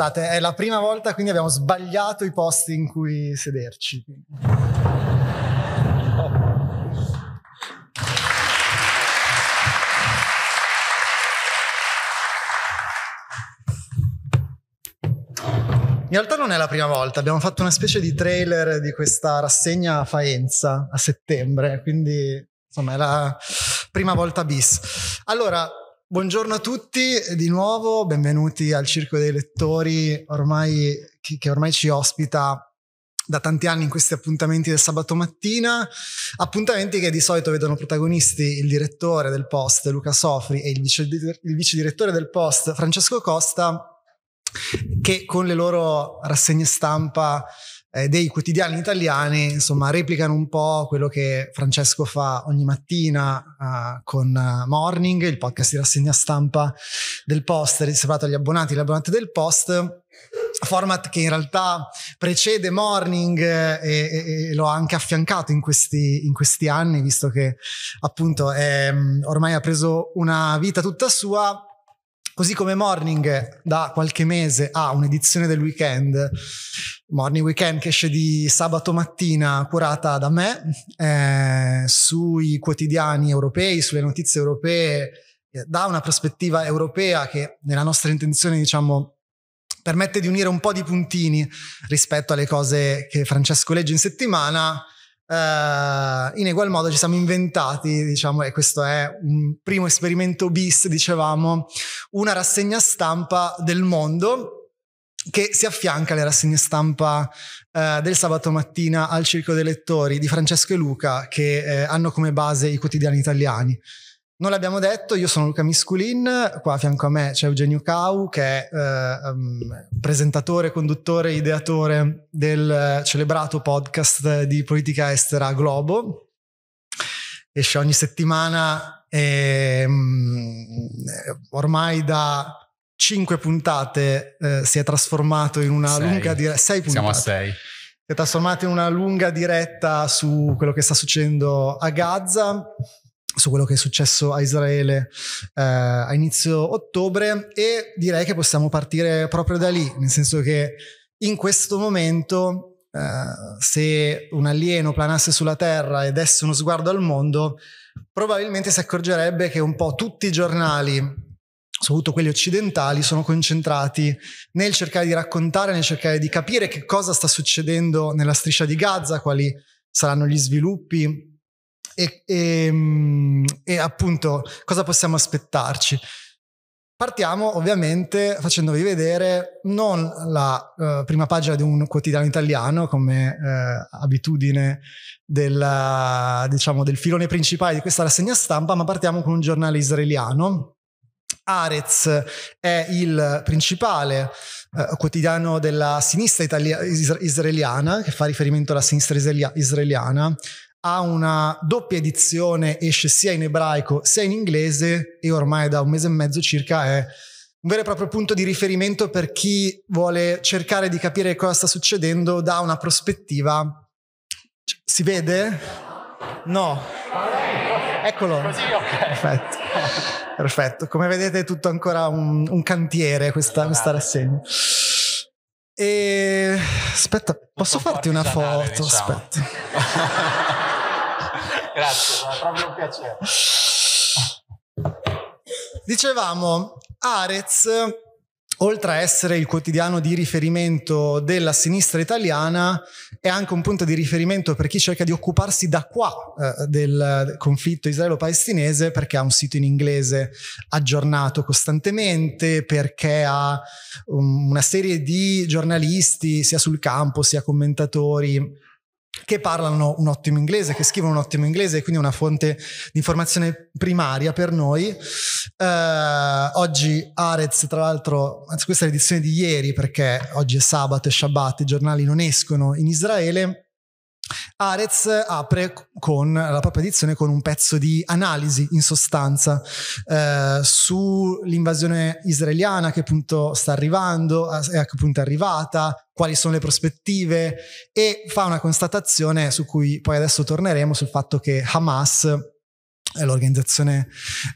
Scusate, è la prima volta, quindi abbiamo sbagliato i posti in cui sederci. In realtà non è la prima volta, abbiamo fatto una specie di trailer di questa rassegna a Faenza a settembre, quindi insomma è la prima volta bis. Allora, Buongiorno a tutti di nuovo, benvenuti al Circo dei Lettori ormai, che ormai ci ospita da tanti anni in questi appuntamenti del sabato mattina, appuntamenti che di solito vedono protagonisti il direttore del post Luca Sofri e il vice, il vice direttore del post Francesco Costa, che con le loro rassegne stampa eh, dei quotidiani italiani, insomma, replicano un po' quello che Francesco fa ogni mattina uh, con uh, Morning, il podcast di rassegna stampa del Post, riservato agli abbonati gli abbonati del Post format che in realtà precede Morning eh, e, e, e l'ho anche affiancato in questi, in questi, anni, visto che appunto è, mm, ormai ha preso una vita tutta sua, Così come Morning eh, da qualche mese ha un'edizione del weekend, Morning Weekend che esce di sabato mattina curata da me eh, sui quotidiani europei, sulle notizie europee, eh, da una prospettiva europea che nella nostra intenzione diciamo permette di unire un po' di puntini rispetto alle cose che Francesco legge in settimana Uh, in egual modo ci siamo inventati, diciamo, e questo è un primo esperimento bis, dicevamo, una rassegna stampa del mondo che si affianca alle rassegne stampa uh, del sabato mattina al Circo dei Lettori di Francesco e Luca, che eh, hanno come base i quotidiani italiani. Non l'abbiamo detto, io sono Luca Misculin, qua a fianco a me c'è Eugenio Cau che è eh, presentatore, conduttore, ideatore del celebrato podcast di politica estera Globo. Esce ogni settimana e um, ormai da cinque puntate eh, si è trasformato in una sei. lunga diretta, sei puntate. Siamo a sei. Si è trasformato in una lunga diretta su quello che sta succedendo a Gaza su quello che è successo a Israele eh, a inizio ottobre e direi che possiamo partire proprio da lì, nel senso che in questo momento Uh, se un alieno planasse sulla Terra e desse uno sguardo al mondo, probabilmente si accorgerebbe che un po' tutti i giornali, soprattutto quelli occidentali, sono concentrati nel cercare di raccontare, nel cercare di capire che cosa sta succedendo nella striscia di Gaza, quali saranno gli sviluppi, e, e, ehm, e appunto cosa possiamo aspettarci. Partiamo ovviamente facendovi vedere non la eh, prima pagina di un quotidiano italiano come eh, abitudine della, diciamo, del filone principale di questa rassegna stampa, ma partiamo con un giornale israeliano. Arez è il principale eh, quotidiano della sinistra italia- israeliana, che fa riferimento alla sinistra israelia- israeliana, ha una doppia edizione, esce sia in ebraico sia in inglese e ormai da un mese e mezzo circa è un vero e proprio punto di riferimento per chi vuole cercare di capire cosa sta succedendo da una prospettiva. Si vede? No. Eccolo. Così, ok. Perfetto. Perfetto. Come vedete è tutto ancora un, un cantiere questa, questa rassegna. E aspetta, posso farti una foto? Diciamo. Aspetta. Grazie, è proprio un piacere. Dicevamo, Arez, oltre a essere il quotidiano di riferimento della sinistra italiana, è anche un punto di riferimento per chi cerca di occuparsi da qua eh, del conflitto israelo-palestinese perché ha un sito in inglese aggiornato costantemente, perché ha um, una serie di giornalisti sia sul campo sia commentatori che parlano un ottimo inglese, che scrivono un ottimo inglese, quindi una fonte di informazione primaria per noi. Eh, oggi Arez, tra l'altro, anzi questa è l'edizione di ieri perché oggi è sabato e Shabbat, i giornali non escono in Israele. Arez apre con la propria edizione con un pezzo di analisi in sostanza eh, sull'invasione israeliana che appunto sta arrivando, è appunto arrivata, quali sono le prospettive e fa una constatazione su cui poi adesso torneremo sul fatto che Hamas l'organizzazione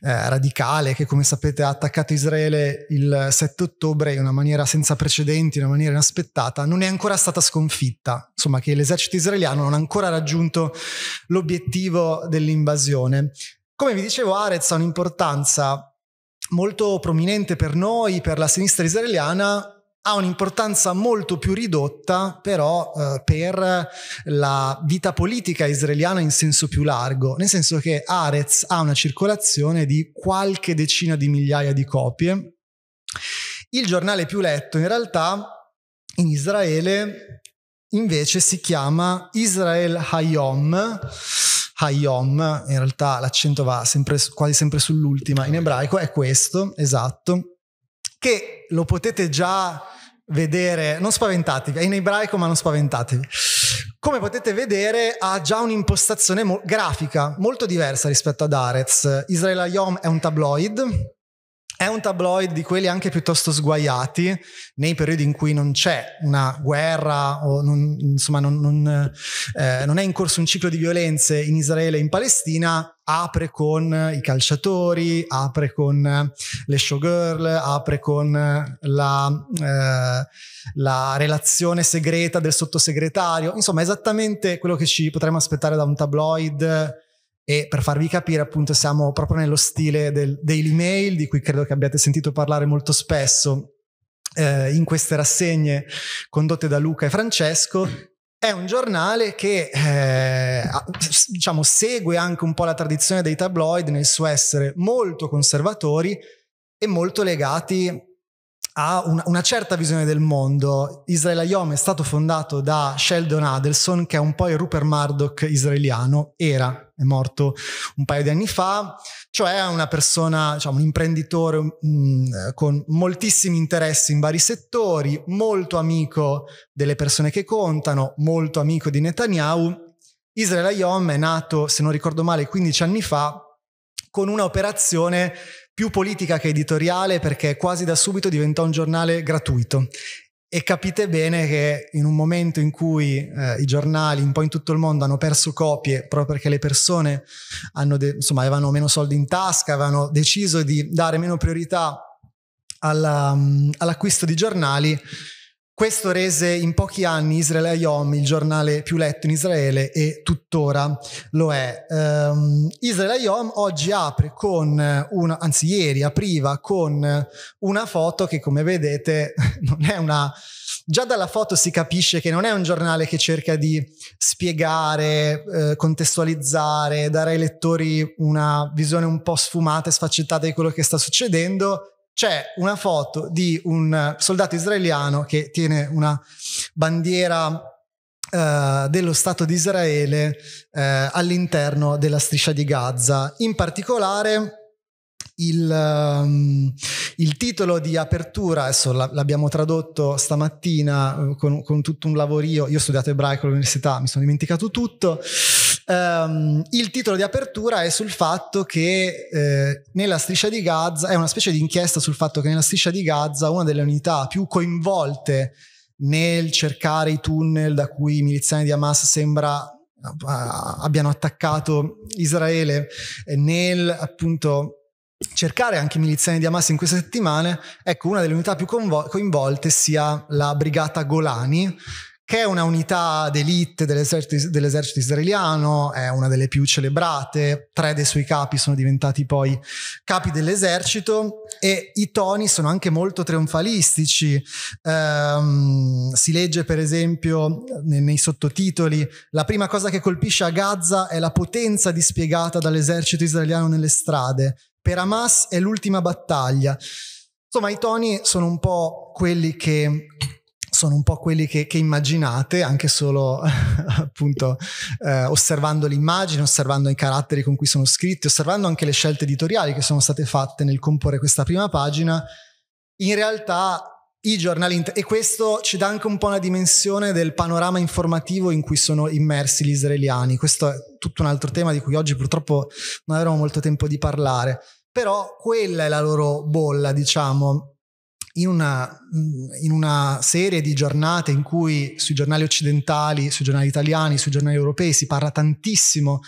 eh, radicale che come sapete ha attaccato Israele il 7 ottobre in una maniera senza precedenti, in una maniera inaspettata, non è ancora stata sconfitta, insomma che l'esercito israeliano non ha ancora raggiunto l'obiettivo dell'invasione. Come vi dicevo Arez ha un'importanza molto prominente per noi, per la sinistra israeliana, ha un'importanza molto più ridotta però eh, per la vita politica israeliana in senso più largo, nel senso che Arez ha una circolazione di qualche decina di migliaia di copie. Il giornale più letto in realtà in Israele invece si chiama Israel Hayom. Hayom, in realtà l'accento va sempre, quasi sempre sull'ultima in ebraico, è questo, esatto che lo potete già vedere, non spaventatevi, è in ebraico ma non spaventatevi. Come potete vedere ha già un'impostazione mo- grafica molto diversa rispetto ad Arez. Israel Ayom è un tabloid, è un tabloid di quelli anche piuttosto sguaiati nei periodi in cui non c'è una guerra o non, insomma non, non, eh, non è in corso un ciclo di violenze in Israele e in Palestina, apre con i calciatori, apre con le showgirl, apre con la, eh, la, relazione segreta del sottosegretario, insomma esattamente quello che ci potremmo aspettare da un tabloid e per farvi capire appunto siamo proprio nello stile del Daily Mail di cui credo che abbiate sentito parlare molto spesso eh, in queste rassegne condotte da Luca e Francesco è un giornale che eh, diciamo, segue anche un po' la tradizione dei tabloid nel suo essere molto conservatori e molto legati a una, una certa visione del mondo. Israel Ayom è stato fondato da Sheldon Adelson, che è un po' il Rupert Murdoch israeliano, era è morto un paio di anni fa, cioè una persona, diciamo, un imprenditore mh, eh, con moltissimi interessi in vari settori, molto amico delle persone che contano, molto amico di Netanyahu. Israel Ayom è nato, se non ricordo male, 15 anni fa con un'operazione più politica che editoriale perché quasi da subito diventò un giornale gratuito e capite bene che in un momento in cui eh, i giornali un po' in tutto il mondo hanno perso copie proprio perché le persone de- insomma, avevano meno soldi in tasca, avevano deciso di dare meno priorità alla, mm, all'acquisto di giornali, questo rese in pochi anni Israel Ayom il giornale più letto in Israele e tuttora lo è. Um, Israel Ayom oggi apre con una, anzi ieri apriva con una foto che come vedete non è una... Già dalla foto si capisce che non è un giornale che cerca di spiegare, eh, contestualizzare, dare ai lettori una visione un po' sfumata e sfaccettata di quello che sta succedendo, c'è una foto di un eh, soldato israeliano che tiene una bandiera eh, dello Stato di Israele eh, all'interno della striscia di Gaza. In particolare il, um, il, titolo di apertura, adesso l'abbiamo tradotto stamattina eh, con, con tutto un lavorio, io ho studiato ebraico all'università, mi sono dimenticato tutto, Um, il titolo di apertura è sul fatto che eh, nella striscia di Gaza, è una specie di inchiesta sul fatto che nella striscia di Gaza una delle unità più coinvolte nel cercare i tunnel da cui i miliziani di Hamas sembra uh, abbiano attaccato Israele, nel appunto cercare anche i miliziani di Hamas in queste settimane, ecco una delle unità più coinvolte sia la brigata Golani, che è una unità d'elite dell'esercito, dell'esercito, israeliano, è una delle più celebrate, tre dei suoi capi sono diventati poi capi dell'esercito e i toni sono anche molto trionfalistici. Ehm, si legge per esempio nei, nei sottotitoli, la prima cosa che colpisce a Gaza è la potenza dispiegata dall'esercito israeliano nelle strade, per Hamas è l'ultima battaglia. Insomma, i toni sono un po' quelli che sono un po' quelli che, che immaginate, anche solo appunto eh, osservando l'immagine, osservando i caratteri con cui sono scritti, osservando anche le scelte editoriali che sono state fatte nel comporre questa prima pagina, in realtà i giornali inter- e questo ci dà anche un po' una dimensione del panorama informativo in cui sono immersi gli israeliani. Questo è tutto un altro tema di cui oggi purtroppo non avremo molto tempo di parlare, però quella è la loro bolla, diciamo, in una, in una, serie di giornate in cui sui giornali occidentali, sui giornali italiani, sui giornali europei si parla tantissimo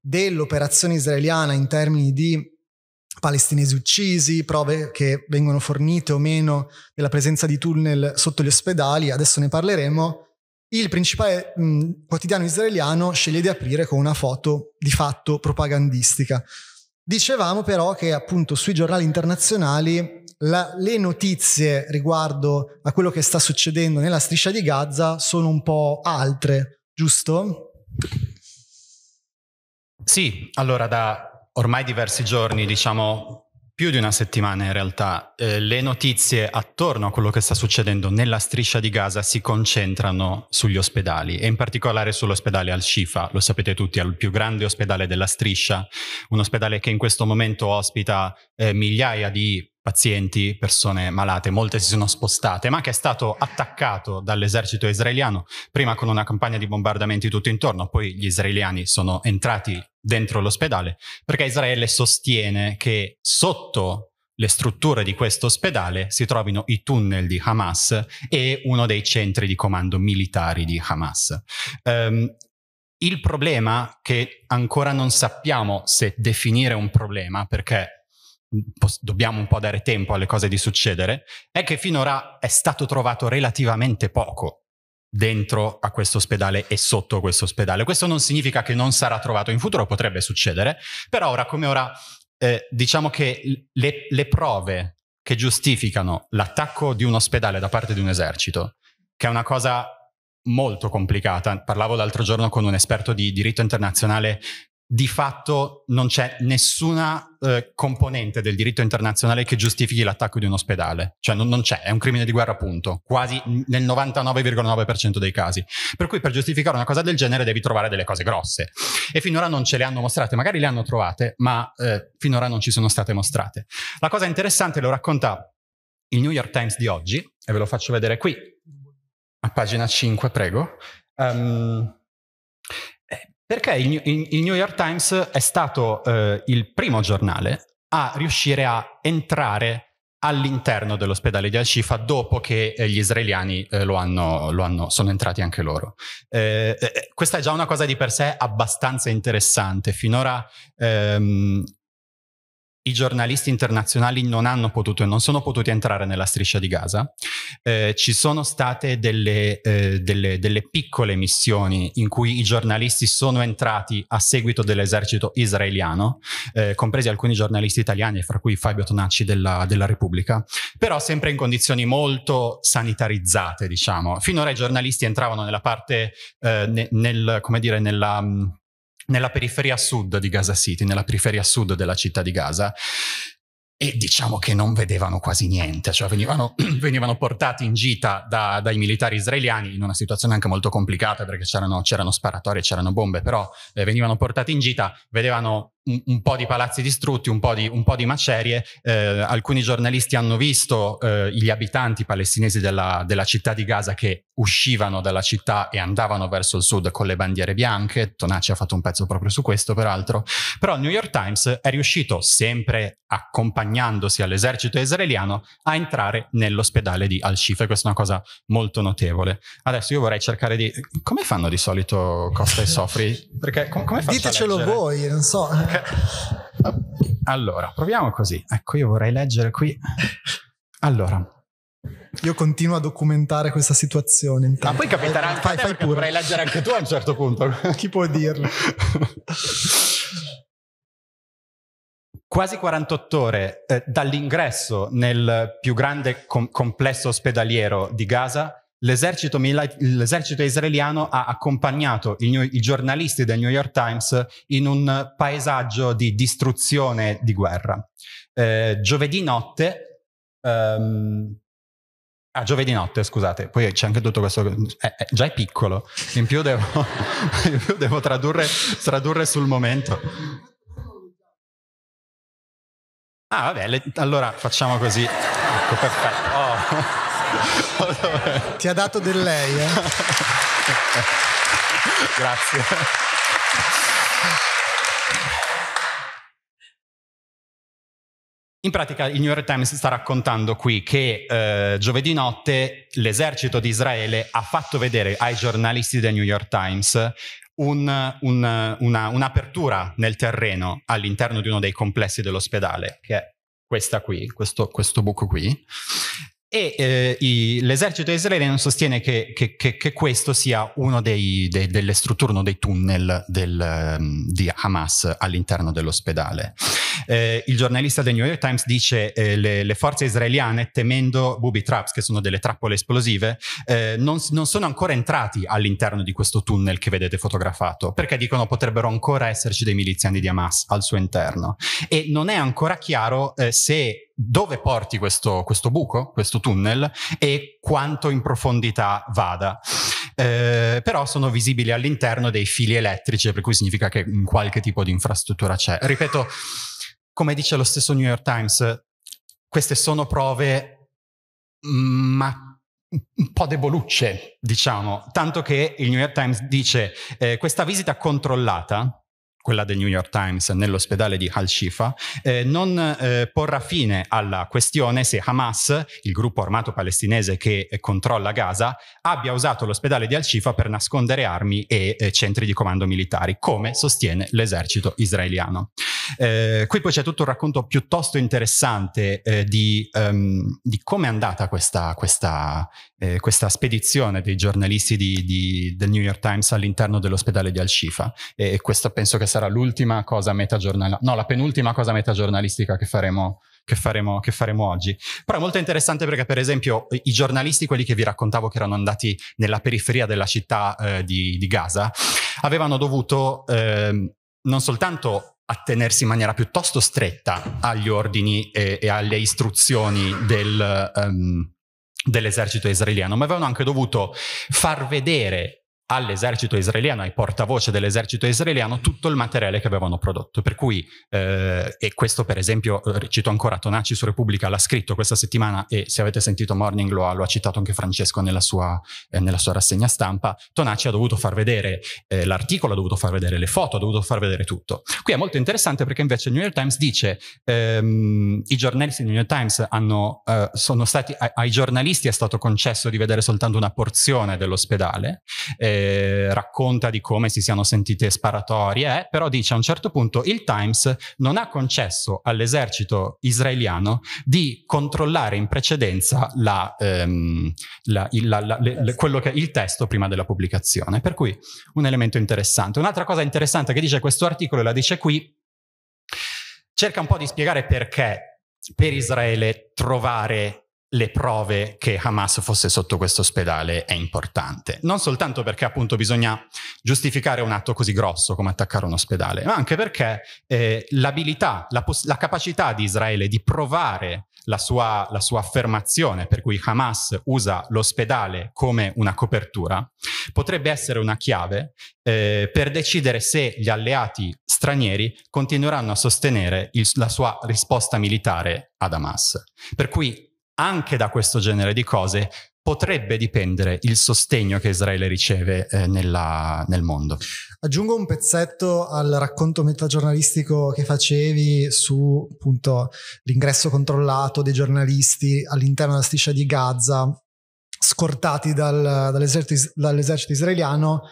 dell'operazione israeliana in termini di palestinesi uccisi, prove che vengono fornite o meno della presenza di tunnel sotto gli ospedali, adesso ne parleremo, il principale mh, quotidiano israeliano sceglie di aprire con una foto di fatto propagandistica. Dicevamo però che appunto sui giornali internazionali la, le notizie riguardo a quello che sta succedendo nella striscia di Gaza sono un po' altre, giusto? Sì, allora da ormai diversi giorni, diciamo più di una settimana in realtà, eh, le notizie attorno a quello che sta succedendo nella striscia di Gaza si concentrano sugli ospedali e in particolare sull'ospedale Al-Shifa, lo sapete tutti, è il più grande ospedale della striscia, un ospedale che in questo momento ospita eh, migliaia di pazienti, persone malate, molte si sono spostate, ma che è stato attaccato dall'esercito israeliano, prima con una campagna di bombardamenti tutto intorno, poi gli israeliani sono entrati dentro l'ospedale, perché Israele sostiene che sotto le strutture di questo ospedale si trovino i tunnel di Hamas e uno dei centri di comando militari di Hamas. Um, il problema, che ancora non sappiamo se definire un problema, perché dobbiamo un po' dare tempo alle cose di succedere, è che finora è stato trovato relativamente poco dentro a questo ospedale e sotto questo ospedale. Questo non significa che non sarà trovato in futuro, potrebbe succedere, però ora come ora eh, diciamo che le, le prove che giustificano l'attacco di un ospedale da parte di un esercito, che è una cosa molto complicata. Parlavo l'altro giorno con un esperto di diritto internazionale di fatto non c'è nessuna eh, componente del diritto internazionale che giustifichi l'attacco di un ospedale, cioè non, non c'è, è un crimine di guerra appunto, quasi nel 99,9% dei casi. Per cui per giustificare una cosa del genere devi trovare delle cose grosse e finora non ce le hanno mostrate, magari le hanno trovate, ma eh, finora non ci sono state mostrate. La cosa interessante lo racconta il New York Times di oggi e ve lo faccio vedere qui, a pagina 5, prego. Um, perché il, il, il New York Times è stato eh, il primo giornale a riuscire a entrare all'interno dell'ospedale di Al-Shifa dopo che eh, gli israeliani eh, lo, hanno, lo, hanno, sono entrati anche loro. Eh, eh, questa è già una cosa di per sé abbastanza interessante. Finora ehm, i giornalisti internazionali non hanno potuto e non sono potuti entrare nella striscia di Gaza. Eh, ci sono state delle, eh, delle, delle, piccole missioni in cui i giornalisti sono entrati a seguito dell'esercito israeliano, eh, compresi alcuni giornalisti italiani, fra cui Fabio Tonacci della, della, Repubblica, però sempre in condizioni molto sanitarizzate, diciamo. Finora i giornalisti entravano nella parte, eh, ne, nel, come dire, nella... Mh, nella periferia sud di Gaza City, nella periferia sud della città di Gaza, e diciamo che non vedevano quasi niente, cioè venivano, venivano portati in gita da, dai militari israeliani in una situazione anche molto complicata perché c'erano, c'erano sparatorie, c'erano bombe, però eh, venivano portati in gita, vedevano un, un, po' di palazzi distrutti, un po' di, un po di macerie. Eh, alcuni giornalisti hanno visto eh, gli abitanti palestinesi della, della, città di Gaza che uscivano dalla città e andavano verso il sud con le bandiere bianche. Tonacci ha fatto un pezzo proprio su questo, peraltro. Però il New York Times è riuscito, sempre accompagnandosi all'esercito israeliano, a entrare nell'ospedale di Al-Shifa. Questa è una cosa molto notevole. Adesso io vorrei cercare di... Come fanno di solito Costa e Sofri? Perché com- come Ditecelo voi, non so allora, proviamo così. Ecco, io vorrei leggere qui. Allora. Io continuo a documentare questa situazione. Intanto. Ma poi capiterà anche fai, fai pure. vorrei leggere anche tu a un certo punto. Chi può dirlo? Quasi 48 ore eh, dall'ingresso nel più grande com- complesso ospedaliero di Gaza L'esercito, mila- l'esercito, israeliano ha accompagnato New- i giornalisti del New York Times in un paesaggio di distruzione di guerra. Eh, giovedì notte, um, ah, giovedì notte, scusate, poi c'è anche tutto questo, eh, eh, già è piccolo, in più devo, in più devo tradurre, tradurre sul momento. Ah, vabbè, le, allora facciamo così. Ecco, perfetto. Oh. Ti ha dato del lei, eh? Grazie. In pratica il New York Times sta raccontando qui che eh, giovedì notte l'esercito di Israele ha fatto vedere ai giornalisti del New York Times un, un, una, un'apertura nel terreno all'interno di uno dei complessi dell'ospedale, che è questa qui, questo, questo buco qui, e eh, i, l'esercito israeliano sostiene che, che, che, che questo sia uno dei, dei, delle strutture, uno dei tunnel del, ehm, di Hamas all'interno dell'ospedale eh, il giornalista del New York Times dice eh, le, le, forze israeliane temendo booby traps, che sono delle trappole esplosive, eh, non, non, sono ancora entrati all'interno di questo tunnel che vedete fotografato, perché dicono potrebbero ancora esserci dei miliziani di Hamas al suo interno. E non è ancora chiaro eh, se dove porti questo, questo, buco, questo tunnel e quanto in profondità vada. Eh, però sono visibili all'interno dei fili elettrici, per cui significa che qualche tipo di infrastruttura c'è. Ripeto, come dice lo stesso New York Times, queste sono prove ma un po' debolucce, diciamo, tanto che il New York Times dice eh, questa visita controllata, quella del New York Times nell'ospedale di Al-Shifa, eh, non eh, porrà fine alla questione se Hamas, il gruppo armato palestinese che eh, controlla Gaza, abbia usato l'ospedale di Al-Shifa per nascondere armi e eh, centri di comando militari, come sostiene l'esercito israeliano. Eh, qui poi c'è tutto un racconto piuttosto interessante eh, di, um, di come è andata questa, questa, eh, questa spedizione dei giornalisti di, di, del New York Times all'interno dell'ospedale di Al-Shifa. E questa penso che sarà l'ultima cosa metagiornalistica, no, la penultima cosa metagiornalistica che faremo. Che faremo, che faremo, oggi. Però è molto interessante perché, per esempio, i giornalisti, quelli che vi raccontavo che erano andati nella periferia della città eh, di, di, Gaza, avevano dovuto eh, non soltanto attenersi in maniera piuttosto stretta agli ordini e, e alle istruzioni del, um, dell'esercito israeliano, ma avevano anche dovuto far vedere all'esercito israeliano, ai portavoce dell'esercito israeliano, tutto il materiale che avevano prodotto. Per cui, eh, e questo per esempio, eh, cito ancora Tonacci su Repubblica, l'ha scritto questa settimana e se avete sentito Morning lo ha, lo ha citato anche Francesco nella sua, eh, nella sua, rassegna stampa, Tonacci ha dovuto far vedere eh, l'articolo, ha dovuto far vedere le foto, ha dovuto far vedere tutto. Qui è molto interessante perché invece il New York Times dice, ehm, i giornalisti del New York Times hanno, eh, sono stati, ai, ai, giornalisti è stato concesso di vedere soltanto una porzione dell'ospedale, eh, eh, racconta di come si siano sentite sparatorie, eh, però dice a un certo punto il Times non ha concesso all'esercito israeliano di controllare in precedenza la, ehm, la, il, la, le, le, che, il testo prima della pubblicazione, per cui un elemento interessante. Un'altra cosa interessante che dice questo articolo, e la dice qui, cerca un po' di spiegare perché per Israele trovare le prove che Hamas fosse sotto questo ospedale è importante. Non soltanto perché appunto bisogna giustificare un atto così grosso come attaccare un ospedale, ma anche perché eh, l'abilità, la, pos- la, capacità di Israele di provare la sua, la sua affermazione per cui Hamas usa l'ospedale come una copertura potrebbe essere una chiave eh, per decidere se gli alleati stranieri continueranno a sostenere il, la sua risposta militare ad Hamas. Per cui anche da questo genere di cose potrebbe dipendere il sostegno che Israele riceve eh, nella, nel mondo. Aggiungo un pezzetto al racconto metagiornalistico che facevi su appunto, l'ingresso controllato dei giornalisti all'interno della striscia di Gaza, scortati dal, dall'esercito, dall'esercito israeliano.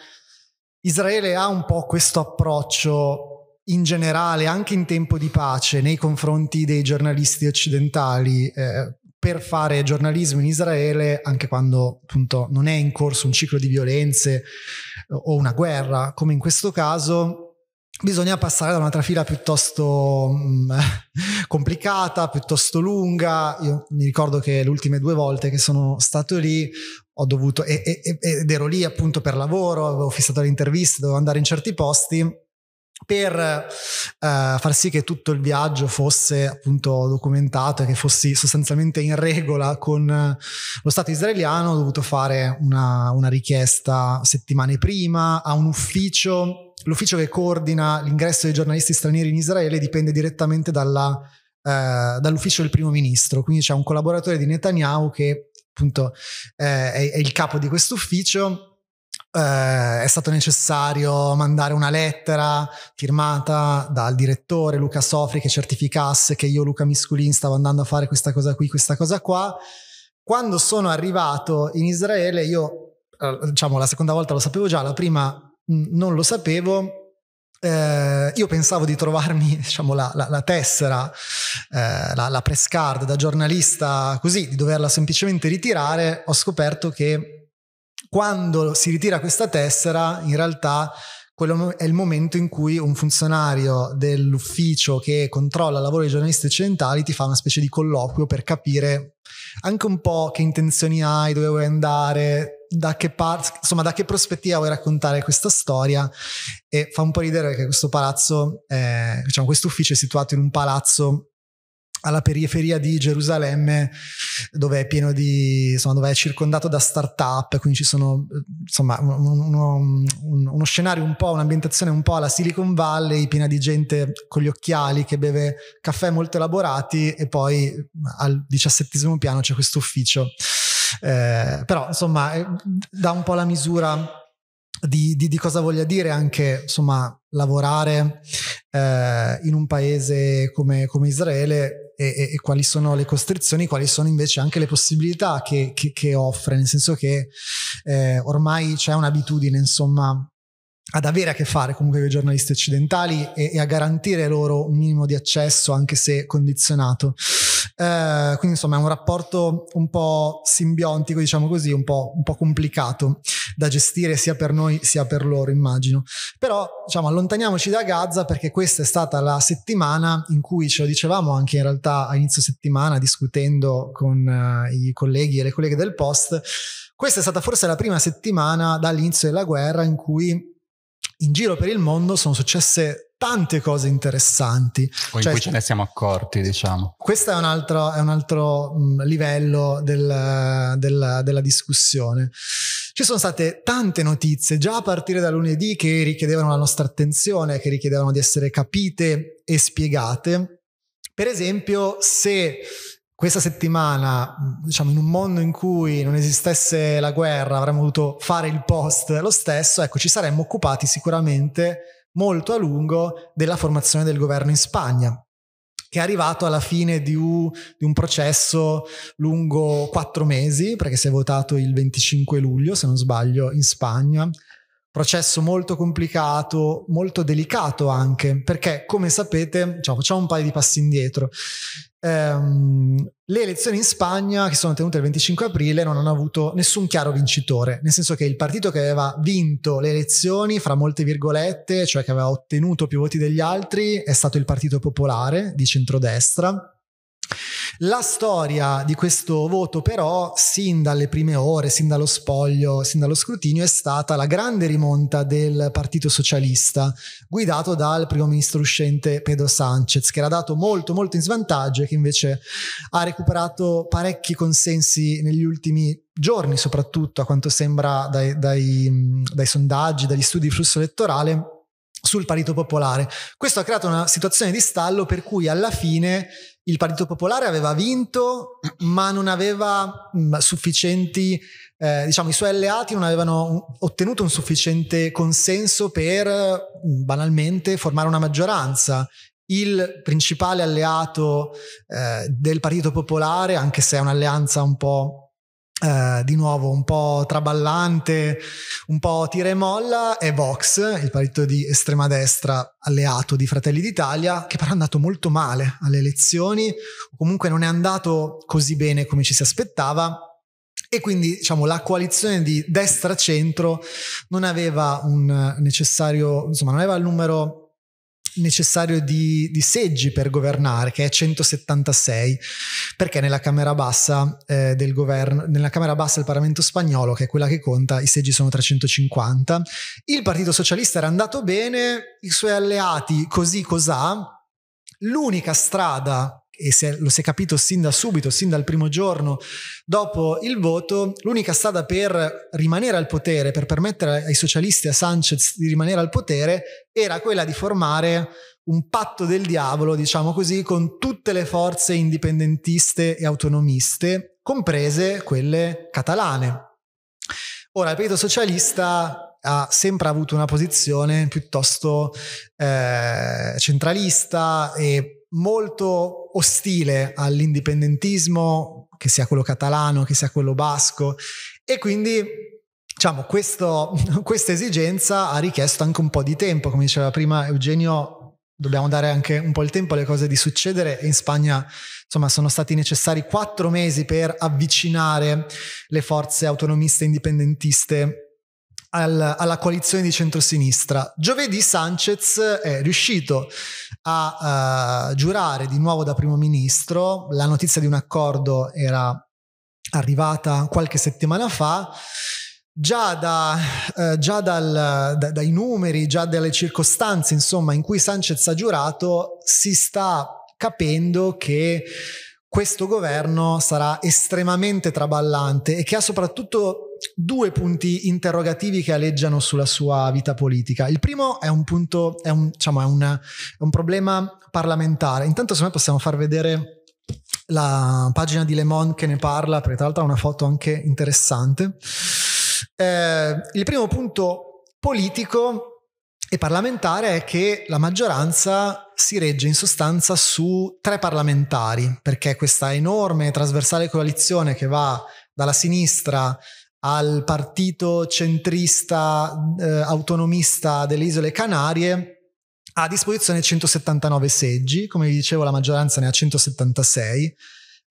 Israele ha un po' questo approccio in generale, anche in tempo di pace, nei confronti dei giornalisti occidentali, eh, per fare giornalismo in Israele, anche quando appunto non è in corso un ciclo di violenze eh, o una guerra, come in questo caso, bisogna passare da una trafila piuttosto mh, mm, complicata, piuttosto lunga. Io mi ricordo che le ultime due volte che sono stato lì ho dovuto, e, e, ed ero lì appunto per lavoro, avevo fissato le interviste, dovevo andare in certi posti per eh, far sì che tutto il viaggio fosse appunto documentato e che fossi sostanzialmente in regola con eh, lo Stato israeliano, ho dovuto fare una, una richiesta settimane prima a un ufficio. L'ufficio che coordina l'ingresso dei giornalisti stranieri in Israele dipende direttamente dalla, eh, dall'ufficio del primo ministro, quindi c'è un collaboratore di Netanyahu che appunto eh, è, è il capo di questo ufficio eh, è stato necessario mandare una lettera firmata dal direttore Luca Sofri che certificasse che io Luca Misculin stavo andando a fare questa cosa qui, questa cosa qua. Quando sono arrivato in Israele io, eh, diciamo la seconda volta lo sapevo già, la prima mm, non lo sapevo, eh, io pensavo di trovarmi diciamo, la, la, la, tessera, eh, la, la press card da giornalista così, di doverla semplicemente ritirare, ho scoperto che quando si ritira questa tessera, in realtà quello è il momento in cui un funzionario dell'ufficio che controlla il lavoro dei giornalisti occidentali ti fa una specie di colloquio per capire anche un po' che intenzioni hai, dove vuoi andare, da che parte, insomma, da che prospettiva vuoi raccontare questa storia. E fa un po' ridere che questo palazzo, eh, diciamo, questo ufficio è situato in un palazzo alla periferia di Gerusalemme dove è pieno di insomma dove è circondato da start up quindi ci sono insomma uno, uno, uno, scenario un po' un'ambientazione un po' alla Silicon Valley piena di gente con gli occhiali che beve caffè molto elaborati e poi al diciassettesimo piano c'è questo ufficio eh, però insomma eh, dà un po' la misura di, di, di cosa voglia dire anche insomma lavorare eh, in un paese come, come Israele e, e, quali sono le costrizioni, quali sono invece anche le possibilità che, che, che offre, nel senso che eh, ormai c'è un'abitudine, insomma, ad avere a che fare comunque con i giornalisti occidentali e, e, a garantire loro un minimo di accesso anche se condizionato. Eh, quindi insomma è un rapporto un po' simbiontico, diciamo così, un po', un po', complicato da gestire sia per noi sia per loro, immagino. Però diciamo allontaniamoci da Gaza perché questa è stata la settimana in cui ce lo dicevamo anche in realtà a inizio settimana discutendo con eh, i colleghi e le colleghe del post. Questa è stata forse la prima settimana dall'inizio della guerra in cui in giro per il mondo sono successe tante cose interessanti. O in cioè, cui ce ne siamo accorti, diciamo. Questo è un altro, è un altro mm, livello del, del, della discussione. Ci sono state tante notizie, già a partire da lunedì, che richiedevano la nostra attenzione, che richiedevano di essere capite e spiegate. Per esempio, se questa settimana, mm, diciamo, in un mondo in cui non esistesse la guerra, avremmo dovuto fare il post lo stesso, ecco, ci saremmo occupati sicuramente molto a lungo della formazione del governo in Spagna che è arrivato alla fine di, un, di un processo lungo quattro mesi, perché si è votato il 25 luglio, se non sbaglio, in Spagna, processo molto complicato, molto delicato anche, perché come sapete, diciamo, facciamo un paio di passi indietro ehm, le elezioni in Spagna, che sono tenute il 25 aprile, non hanno avuto nessun chiaro vincitore, nel senso che il partito che aveva vinto le elezioni, fra molte virgolette, cioè che aveva ottenuto più voti degli altri, è stato il Partito Popolare di centrodestra, la storia di questo voto però, sin dalle prime ore, sin dallo spoglio, sin dallo scrutinio, è stata la grande rimonta del Partito Socialista, guidato dal primo ministro uscente Pedro Sanchez, che era dato molto molto in svantaggio e che invece ha recuperato parecchi consensi negli ultimi giorni, soprattutto a quanto sembra dai, dai, dai sondaggi, dagli studi di flusso elettorale sul Partito Popolare. Questo ha creato una situazione di stallo per cui alla fine il Partito Popolare aveva vinto, ma non aveva mm, sufficienti, eh, diciamo, i suoi alleati non avevano ottenuto un sufficiente consenso per mm, banalmente formare una maggioranza. Il principale alleato eh, del Partito Popolare, anche se è un'alleanza un po' Eh, di nuovo un po' traballante, un po' tira e molla, è Vox, il partito di estrema destra alleato di Fratelli d'Italia, che però è andato molto male alle elezioni, o comunque non è andato così bene come ci si aspettava. E quindi diciamo, la coalizione di destra-centro non aveva un necessario, insomma, non aveva il numero necessario di, di, seggi per governare, che è 176, perché nella Camera Bassa eh, del governo, nella Camera Bassa del Parlamento spagnolo, che è quella che conta, i seggi sono 350. Il Partito Socialista era andato bene, i suoi alleati così cos'ha. L'unica strada e se lo si è capito sin da subito, sin dal primo giorno dopo il voto, l'unica strada per rimanere al potere, per permettere ai socialisti e a Sanchez di rimanere al potere, era quella di formare un patto del diavolo, diciamo così, con tutte le forze indipendentiste e autonomiste, comprese quelle catalane. Ora, il Partito Socialista ha sempre avuto una posizione piuttosto eh, centralista e molto ostile all'indipendentismo, che sia quello catalano, che sia quello basco, e quindi diciamo, questo, questa esigenza ha richiesto anche un po' di tempo, come diceva prima Eugenio, dobbiamo dare anche un po' il tempo alle cose di succedere in Spagna insomma sono stati necessari quattro mesi per avvicinare le forze autonomiste indipendentiste alla coalizione di centrosinistra. Giovedì Sanchez è riuscito a uh, giurare di nuovo da primo ministro, la notizia di un accordo era arrivata qualche settimana fa. Già, da, uh, già dal, da, dai numeri, già dalle circostanze insomma, in cui Sanchez ha giurato, si sta capendo che questo governo sarà estremamente traballante e che ha soprattutto due punti interrogativi che aleggiano sulla sua vita politica. Il primo è un punto, è un, diciamo, è una, è un problema parlamentare. Intanto, se noi possiamo far vedere la pagina di Le Monde che ne parla, perché tra l'altro ha una foto anche interessante. Eh, il primo punto politico e parlamentare è che la maggioranza si regge in sostanza su tre parlamentari, perché questa enorme trasversale coalizione che va dalla sinistra al partito centrista eh, autonomista delle isole Canarie ha a disposizione 179 seggi, come vi dicevo la maggioranza ne ha 176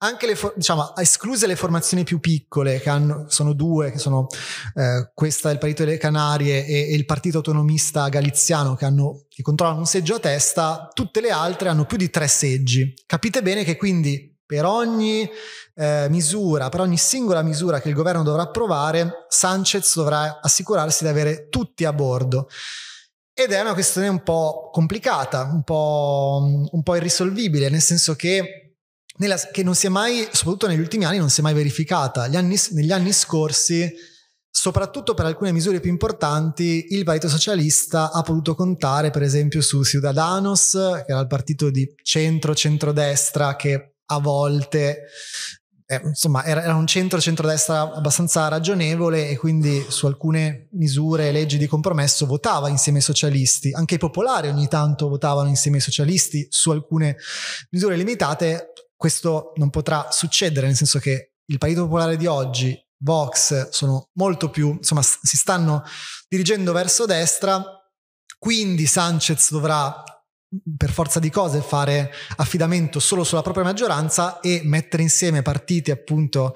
anche le, diciamo, escluse le formazioni più piccole, che hanno, sono due, che sono eh, questa del Partito delle Canarie e, e, il Partito Autonomista Galiziano, che, hanno, che controllano un seggio a testa, tutte le altre hanno più di tre seggi. Capite bene che quindi per ogni eh, misura, per ogni singola misura che il governo dovrà approvare, Sanchez dovrà assicurarsi di avere tutti a bordo. Ed è una questione un po' complicata, un po', un po' irrisolvibile, nel senso che nella, che non si è mai, soprattutto negli ultimi anni, non si è mai verificata. Anni, negli anni scorsi, soprattutto per alcune misure più importanti, il Partito Socialista ha potuto contare, per esempio, su Ciudadanos, che era il partito di centro-centrodestra che a volte eh, insomma era, un centro-centrodestra abbastanza ragionevole e quindi su alcune misure e leggi di compromesso votava insieme ai socialisti, anche i popolari ogni tanto votavano insieme ai socialisti su alcune misure limitate, questo non potrà succedere, nel senso che il Partito Popolare di oggi, Vox, sono molto più, insomma, si stanno dirigendo verso destra, quindi Sanchez dovrà per forza di cose fare affidamento solo sulla propria maggioranza e mettere insieme partiti appunto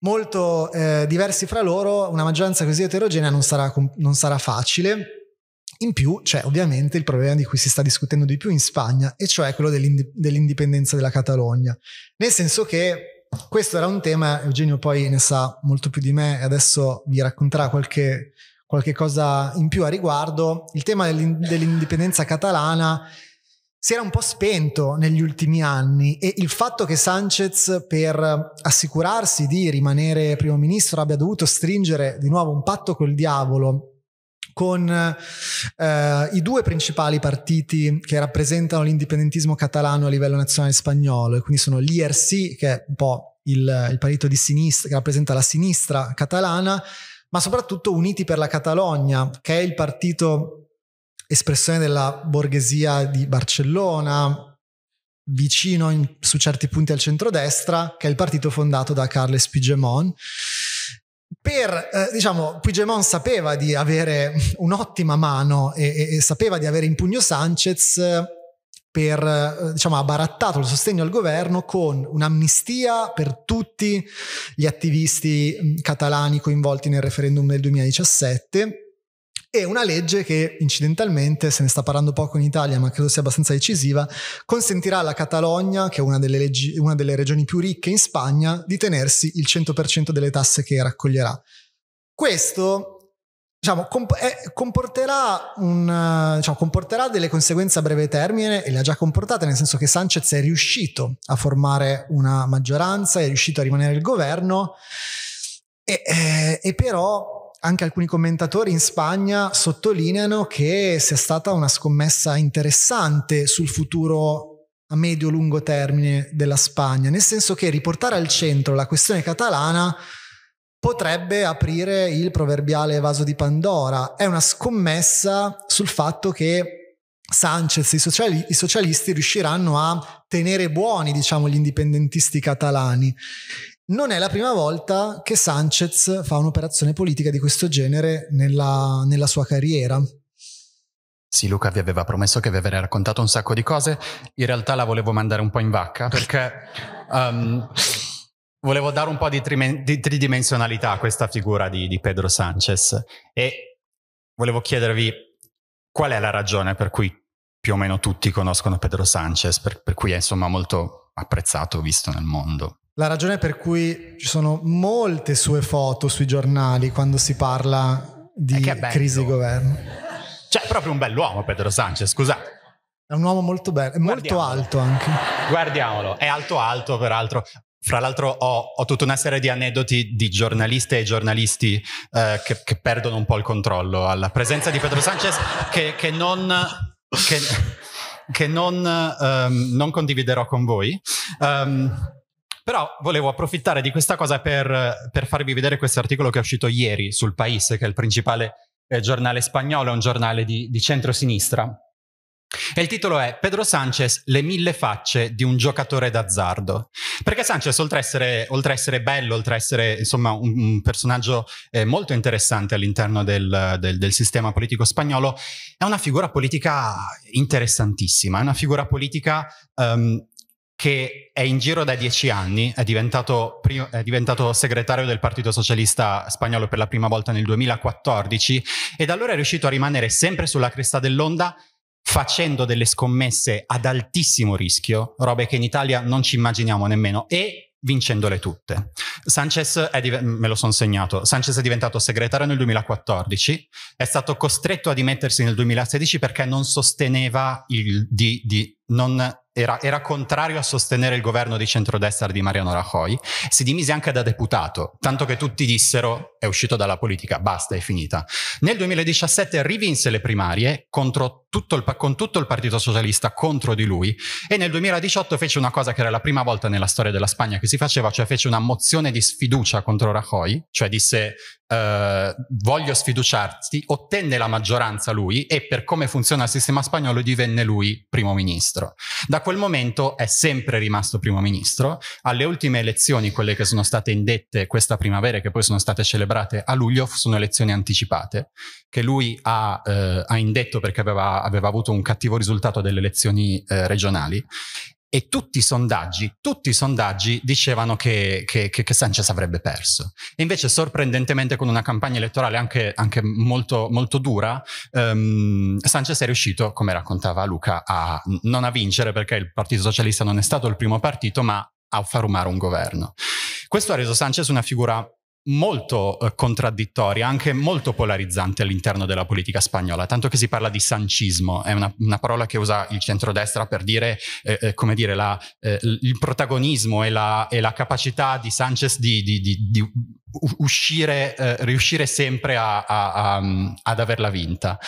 molto eh, diversi fra loro, una maggioranza così eterogenea non sarà, non sarà facile in più c'è ovviamente il problema di cui si sta discutendo di più in Spagna, e cioè quello dell'indi- dell'indipendenza della Catalogna. Nel senso che questo era un tema, Eugenio poi ne sa molto più di me e adesso vi racconterà qualche, qualche cosa in più a riguardo. Il tema dell'in- dell'indipendenza catalana si era un po' spento negli ultimi anni e il fatto che Sanchez per assicurarsi di rimanere primo ministro abbia dovuto stringere di nuovo un patto col diavolo con eh, i due principali partiti che rappresentano l'indipendentismo catalano a livello nazionale spagnolo, e quindi sono l'IRC, che è un po' il, il partito di sinistra, che rappresenta la sinistra catalana, ma soprattutto Uniti per la Catalogna, che è il partito espressione della borghesia di Barcellona, vicino in, su certi punti al centrodestra, che è il partito fondato da Carles Pigemont per, eh, diciamo, Puigdemont sapeva di avere un'ottima mano e, e, e, sapeva di avere in pugno Sanchez per, eh, diciamo, ha barattato il sostegno al governo con un'amnistia per tutti gli attivisti mm, catalani coinvolti nel referendum del 2017 e una legge che incidentalmente, se ne sta parlando poco in Italia, ma credo sia abbastanza decisiva, consentirà alla Catalogna, che è una delle, leggi, una delle regioni più ricche in Spagna, di tenersi il 100% delle tasse che raccoglierà. Questo Diciamo, comp- eh, comporterà, un, diciamo, comporterà, delle conseguenze a breve termine e le ha già comportate, nel senso che Sanchez è riuscito a formare una maggioranza, è riuscito a rimanere il governo e, eh, e però anche alcuni commentatori in Spagna sottolineano che sia stata una scommessa interessante sul futuro a medio-lungo termine della Spagna, nel senso che riportare al centro la questione catalana potrebbe aprire il proverbiale vaso di Pandora. È una scommessa sul fatto che Sanchez e i, sociali- i socialisti riusciranno a tenere buoni, diciamo, gli indipendentisti catalani. Non è la prima volta che Sanchez fa un'operazione politica di questo genere nella, nella sua carriera. Sì, Luca vi aveva promesso che vi avrei raccontato un sacco di cose. In realtà la volevo mandare un po' in vacca perché um, volevo dare un po' di, tri- di tridimensionalità a questa figura di, di, Pedro Sanchez e volevo chiedervi qual è la ragione per cui più o meno tutti conoscono Pedro Sanchez, per, per cui è insomma molto apprezzato, visto nel mondo la ragione per cui ci sono molte sue foto sui giornali quando si parla di eh, crisi governo. Cioè, è proprio un bell'uomo Pedro Sanchez, scusate. È un uomo molto bello, è molto alto anche. Guardiamolo, è alto alto peraltro. Fra l'altro ho, ho tutta una serie di aneddoti di giornaliste e giornalisti eh, che, che, perdono un po' il controllo alla presenza di Pedro Sanchez che, che non... Che, che non, um, non condividerò con voi. Um, però volevo approfittare di questa cosa per, per farvi vedere questo articolo che è uscito ieri sul Paese, che è il principale eh, giornale spagnolo, è un giornale di, di centro-sinistra. E il titolo è Pedro Sanchez, le mille facce di un giocatore d'azzardo. Perché Sanchez, oltre a essere, oltre a essere bello, oltre a essere insomma un, un personaggio eh, molto interessante all'interno del, del, del, sistema politico spagnolo, è una figura politica interessantissima, è una figura politica um, che è in giro da dieci anni, è diventato, pri- è diventato, segretario del Partito Socialista Spagnolo per la prima volta nel 2014 e da allora è riuscito a rimanere sempre sulla cresta dell'onda facendo delle scommesse ad altissimo rischio, robe che in Italia non ci immaginiamo nemmeno, e vincendole tutte. Sanchez, div- me lo sono segnato, Sanchez è diventato segretario nel 2014, è stato costretto a dimettersi nel 2016 perché non sosteneva il, di, di non era, era, contrario a sostenere il governo di centrodestra di Mariano Rajoy, si dimise anche da deputato, tanto che tutti dissero è uscito dalla politica, basta, è finita. Nel 2017 rivinse le primarie contro tutto il, con tutto il Partito Socialista contro di lui e nel 2018 fece una cosa che era la prima volta nella storia della Spagna che si faceva, cioè fece una mozione di sfiducia contro Rajoy, cioè disse eh, voglio sfiduciarti, ottenne la maggioranza lui e per come funziona il sistema spagnolo divenne lui primo ministro. Da quel momento è sempre rimasto primo ministro, alle ultime elezioni, quelle che sono state indette questa primavera e che poi sono state celebrate a luglio, sono elezioni anticipate che lui ha, eh, ha indetto perché aveva, aveva, avuto un cattivo risultato delle elezioni eh, regionali e tutti i sondaggi, tutti i sondaggi dicevano che, che, che, Sanchez avrebbe perso. Invece, sorprendentemente, con una campagna elettorale anche, anche molto, molto, dura, um, Sanchez è riuscito, come raccontava Luca, a non a vincere perché il Partito Socialista non è stato il primo partito, ma a far un governo. Questo ha reso Sanchez una figura molto eh, contraddittoria, anche molto polarizzante all'interno della politica spagnola, tanto che si parla di sancismo, è una, una parola che usa il centrodestra per dire, eh, eh, dire la, eh, il protagonismo e la, e la, capacità di Sanchez di, di, di, di uscire, eh, riuscire sempre a, a, a, mm, ad averla vinta.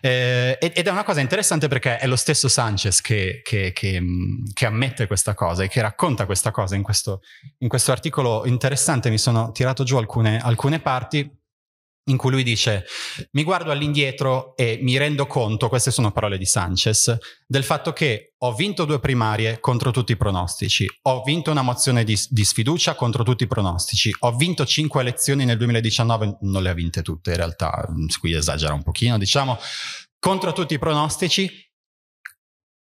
Eh, ed è una cosa interessante perché è lo stesso Sanchez che, che, che, mm, che ammette questa cosa e che racconta questa cosa in questo, in questo articolo interessante. Mi sono tirato giù alcune, alcune parti in cui lui dice mi guardo all'indietro e mi rendo conto, queste sono parole di Sanchez, del fatto che ho vinto due primarie contro tutti i pronostici, ho vinto una mozione di, di sfiducia contro tutti i pronostici, ho vinto cinque elezioni nel 2019, non le ha vinte tutte in realtà, mm, qui esagera un pochino, diciamo, contro tutti i pronostici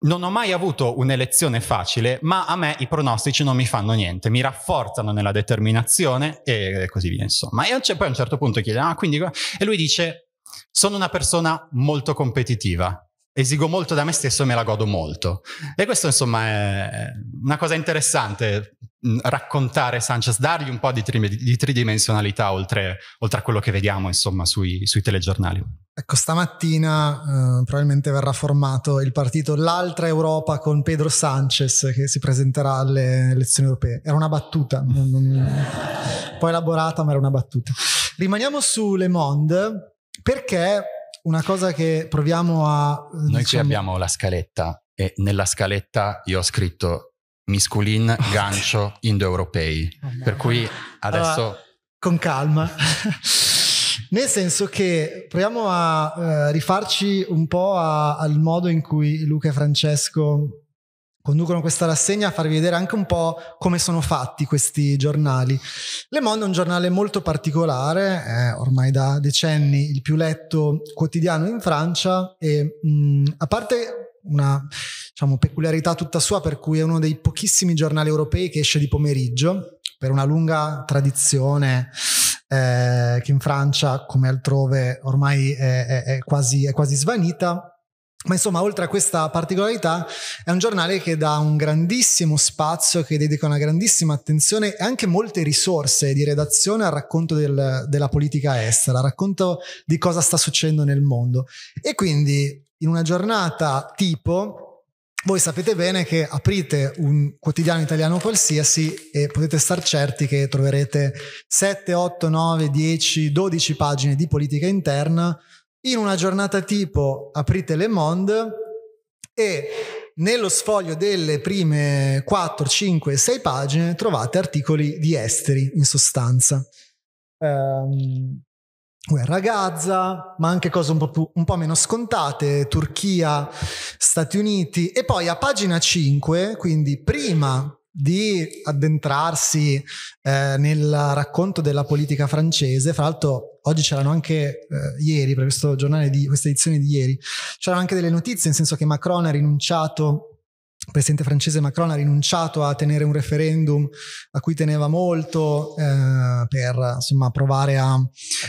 non ho mai avuto un'elezione facile, ma a me i pronostici non mi fanno niente, mi rafforzano nella determinazione e così via, insomma. E poi a un certo punto chiede, ah, quindi... E lui dice, sono una persona molto competitiva, esigo molto da me stesso e me la godo molto. E questo, insomma, è una cosa interessante Mm, raccontare Sanchez, dargli un po' di, tri- di tridimensionalità oltre, oltre, a quello che vediamo insomma, sui, sui, telegiornali. Ecco, stamattina eh, probabilmente verrà formato il partito L'altra Europa con Pedro Sanchez che si presenterà alle elezioni europee. Era una battuta, non, non... poi elaborata, ma era una battuta. Rimaniamo su Le Monde perché una cosa che proviamo a... Eh, Noi diciamo... qui abbiamo la scaletta e nella scaletta io ho scritto Misculin, gancio indoeuropei. Oh, per cui adesso... Allora, con calma. Nel senso che proviamo a eh, rifarci un po' a, al modo in cui Luca e Francesco conducono questa rassegna a farvi vedere anche un po' come sono fatti questi giornali. Le Monde è un giornale molto particolare, è ormai da decenni il più letto quotidiano in Francia e mh, mm, a parte una diciamo, peculiarità tutta sua per cui è uno dei pochissimi giornali europei che esce di pomeriggio per una lunga tradizione eh, che in Francia come altrove ormai è, è, è, quasi, è quasi svanita ma insomma, oltre a questa particolarità, è un giornale che dà un grandissimo spazio, che dedica una grandissima attenzione e anche molte risorse di redazione al racconto del, della politica estera, al racconto di cosa sta succedendo nel mondo. E quindi in una giornata tipo, voi sapete bene che aprite un quotidiano italiano qualsiasi e potete star certi che troverete 7, 8, 9, 10, 12 pagine di politica interna. In una giornata tipo aprite Le Monde e nello sfoglio delle prime 4, 5, 6 pagine trovate articoli di esteri in sostanza. Um, guerra a Gaza, ma anche cose un po, più, un po', meno scontate, Turchia, Stati Uniti e poi a pagina 5, quindi prima di addentrarsi eh, nel racconto della politica francese, fra l'altro oggi c'erano anche eh, ieri, per questo giornale di questa edizione di ieri, c'erano anche delle notizie, nel senso che Macron ha rinunciato il presidente francese Macron ha rinunciato a tenere un referendum a cui teneva molto eh, per insomma, provare a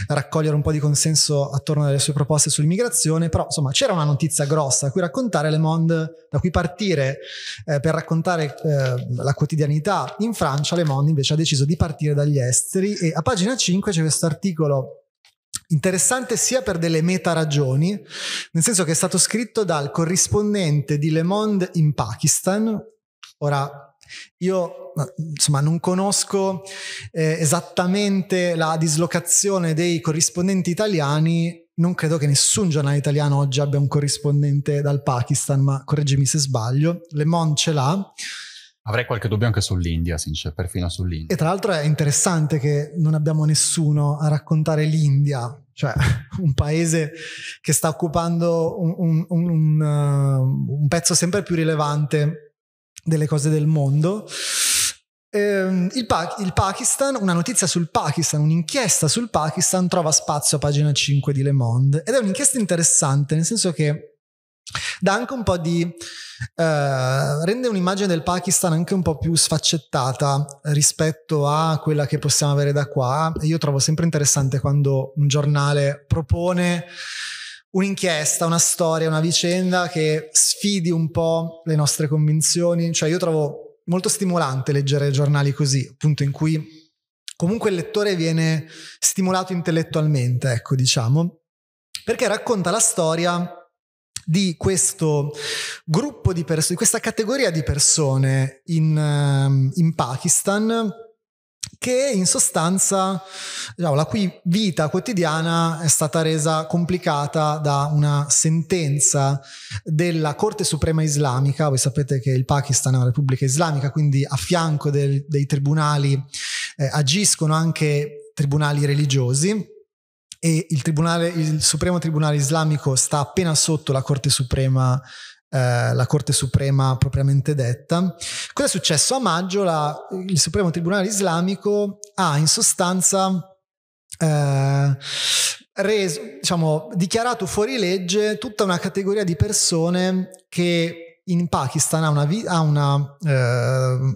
raccogliere un po' di consenso attorno alle sue proposte sull'immigrazione, però insomma c'era una notizia grossa da cui raccontare, Le Monde, da cui partire eh, per raccontare eh, la quotidianità in Francia, Le Monde invece ha deciso di partire dagli esteri e a pagina 5 c'è questo articolo Interessante sia per delle meta ragioni, nel senso che è stato scritto dal corrispondente di Le Monde in Pakistan. Ora, io insomma non conosco eh, esattamente la dislocazione dei corrispondenti italiani, non credo che nessun giornale italiano oggi abbia un corrispondente dal Pakistan, ma correggimi se sbaglio, Le Monde ce l'ha. Avrei qualche dubbio anche sull'India, sincero, perfino sull'India. E tra l'altro è interessante che non abbiamo nessuno a raccontare l'India, cioè un paese che sta occupando un, un, un, un uh, pezzo sempre più rilevante delle cose del mondo. Ehm, il, pa- il, Pakistan, una notizia sul Pakistan, un'inchiesta sul Pakistan trova spazio a pagina 5 di Le Monde ed è un'inchiesta interessante nel senso che dà anche un po' di eh, rende un'immagine del Pakistan anche un po' più sfaccettata rispetto a quella che possiamo avere da qua. Io trovo sempre interessante quando un giornale propone un'inchiesta, una storia, una vicenda che sfidi un po' le nostre convinzioni, cioè io trovo molto stimolante leggere giornali così, appunto in cui comunque il lettore viene stimolato intellettualmente, ecco, diciamo, perché racconta la storia di questo gruppo di persone, di questa categoria di persone in, ehm, in Pakistan che in sostanza diciamo, la cui vita quotidiana è stata resa complicata da una sentenza della Corte Suprema Islamica, voi sapete che il Pakistan è una repubblica islamica, quindi a fianco del, dei tribunali eh, agiscono anche tribunali religiosi e il, tribunale, il Supremo Tribunale Islamico sta appena sotto la Corte Suprema eh, la Corte Suprema propriamente detta. Cosa è successo? A maggio la, il Supremo Tribunale Islamico ha in sostanza eh, reso, diciamo, dichiarato fuori legge tutta una categoria di persone che in Pakistan ha, una, ha, una, eh,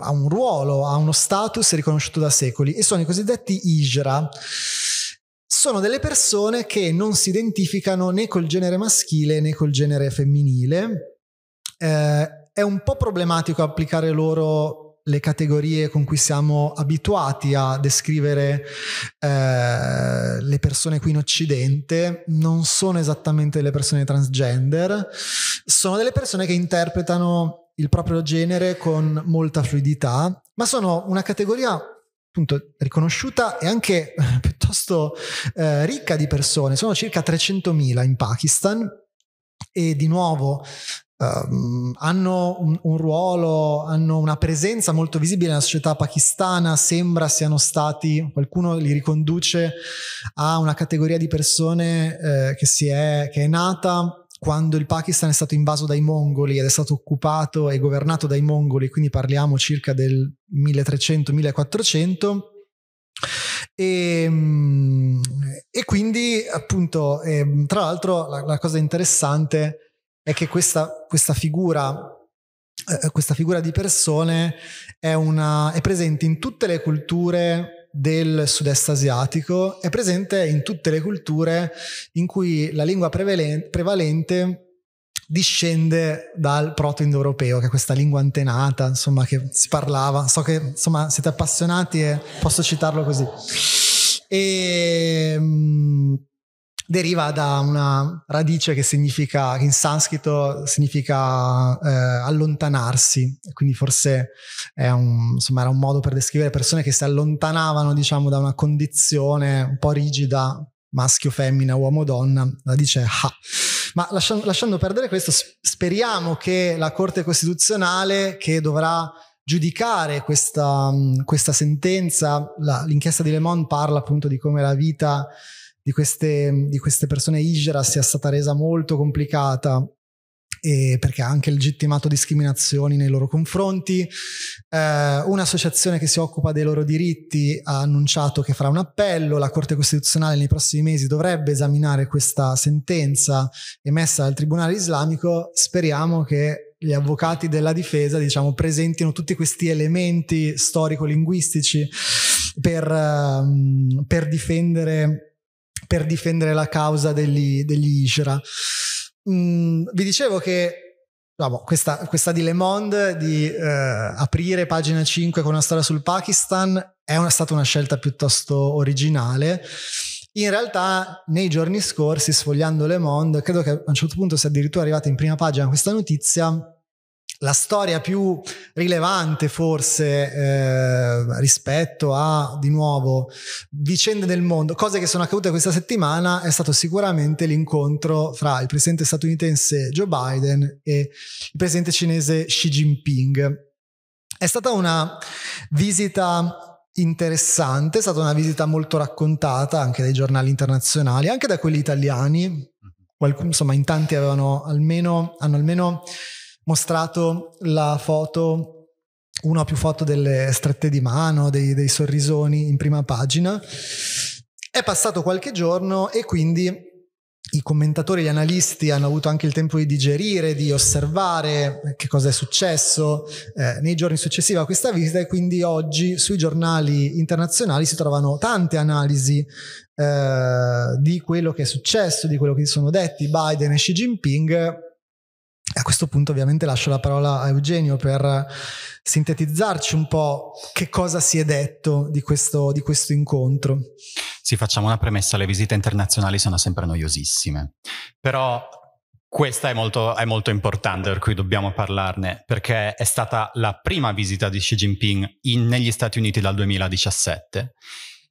ha un ruolo, ha uno status riconosciuto da secoli e sono i cosiddetti Ijra sono delle persone che non si identificano né col genere maschile né col genere femminile. Eh, è un po' problematico applicare loro le categorie con cui siamo abituati a descrivere eh, le persone qui in Occidente. Non sono esattamente le persone transgender, sono delle persone che interpretano il proprio genere con molta fluidità, ma sono una categoria appunto riconosciuta e anche eh, piuttosto eh, ricca di persone, sono circa 300.000 in Pakistan e di nuovo Um, hanno un, un, ruolo, hanno una presenza molto visibile nella società pakistana, sembra siano stati, qualcuno li riconduce a una categoria di persone eh, che, è, che, è, nata quando il Pakistan è stato invaso dai mongoli ed è stato occupato e governato dai mongoli, quindi parliamo circa del 1300-1400. E, ehm, e, quindi appunto, eh, tra l'altro la, la, cosa interessante è che questa, questa figura eh, questa figura di persone è, una, è presente in tutte le culture del sud-est asiatico è presente in tutte le culture in cui la lingua prevalente discende dal proto-indoeuropeo, che è questa lingua antenata, insomma, che si parlava. So che insomma siete appassionati e posso citarlo così. E, ehm, deriva da una radice che significa, che in sanscrito significa eh, allontanarsi, quindi forse un, insomma, era un modo per descrivere persone che si allontanavano diciamo, da una condizione un po' rigida, maschio-femmina, uomo-donna, radice ha. Ah". Ma lasciando, lasciando perdere questo, speriamo che la Corte Costituzionale che dovrà giudicare questa, questa sentenza, la, l'inchiesta di Le Monde parla appunto di come la vita di queste, di queste persone Hijra sia stata resa molto complicata e perché ha anche legittimato discriminazioni nei loro confronti. Eh, un'associazione che si occupa dei loro diritti ha annunciato che farà un appello, la Corte Costituzionale nei prossimi mesi dovrebbe esaminare questa sentenza emessa dal Tribunale Islamico, speriamo che gli avvocati della difesa diciamo, presentino tutti questi elementi storico-linguistici per, ehm, per difendere per difendere la causa degli, degli Ishra. Mm, vi dicevo che diciamo, questa, questa, di Le Monde di eh, aprire pagina 5 con una storia sul Pakistan è una, stata una scelta piuttosto originale. In realtà nei giorni scorsi, sfogliando Le Monde, credo che a un certo punto sia addirittura arrivata in prima pagina questa notizia la storia più rilevante forse eh, rispetto a, di nuovo, vicende del mondo, cose che sono accadute questa settimana, è stato sicuramente l'incontro fra il presidente statunitense Joe Biden e il presidente cinese Xi Jinping. È stata una visita interessante, è stata una visita molto raccontata anche dai giornali internazionali, anche da quelli italiani, mm-hmm. Qualc- insomma in tanti avevano almeno, hanno almeno mostrato la foto una o più foto delle strette di mano, dei, dei, sorrisoni in prima pagina. È passato qualche giorno e quindi i commentatori, gli analisti hanno avuto anche il tempo di digerire, di osservare che cosa è successo eh, nei giorni successivi a questa visita e quindi oggi sui giornali internazionali si trovano tante analisi eh, di quello che è successo, di quello che si sono detti Biden e Xi Jinping a questo punto ovviamente lascio la parola a Eugenio per sintetizzarci un po' che cosa si è detto di questo, di questo incontro. Sì, facciamo una premessa, le visite internazionali sono sempre noiosissime, però questa è molto, è molto, importante, per cui dobbiamo parlarne, perché è stata la prima visita di Xi Jinping in, negli Stati Uniti dal 2017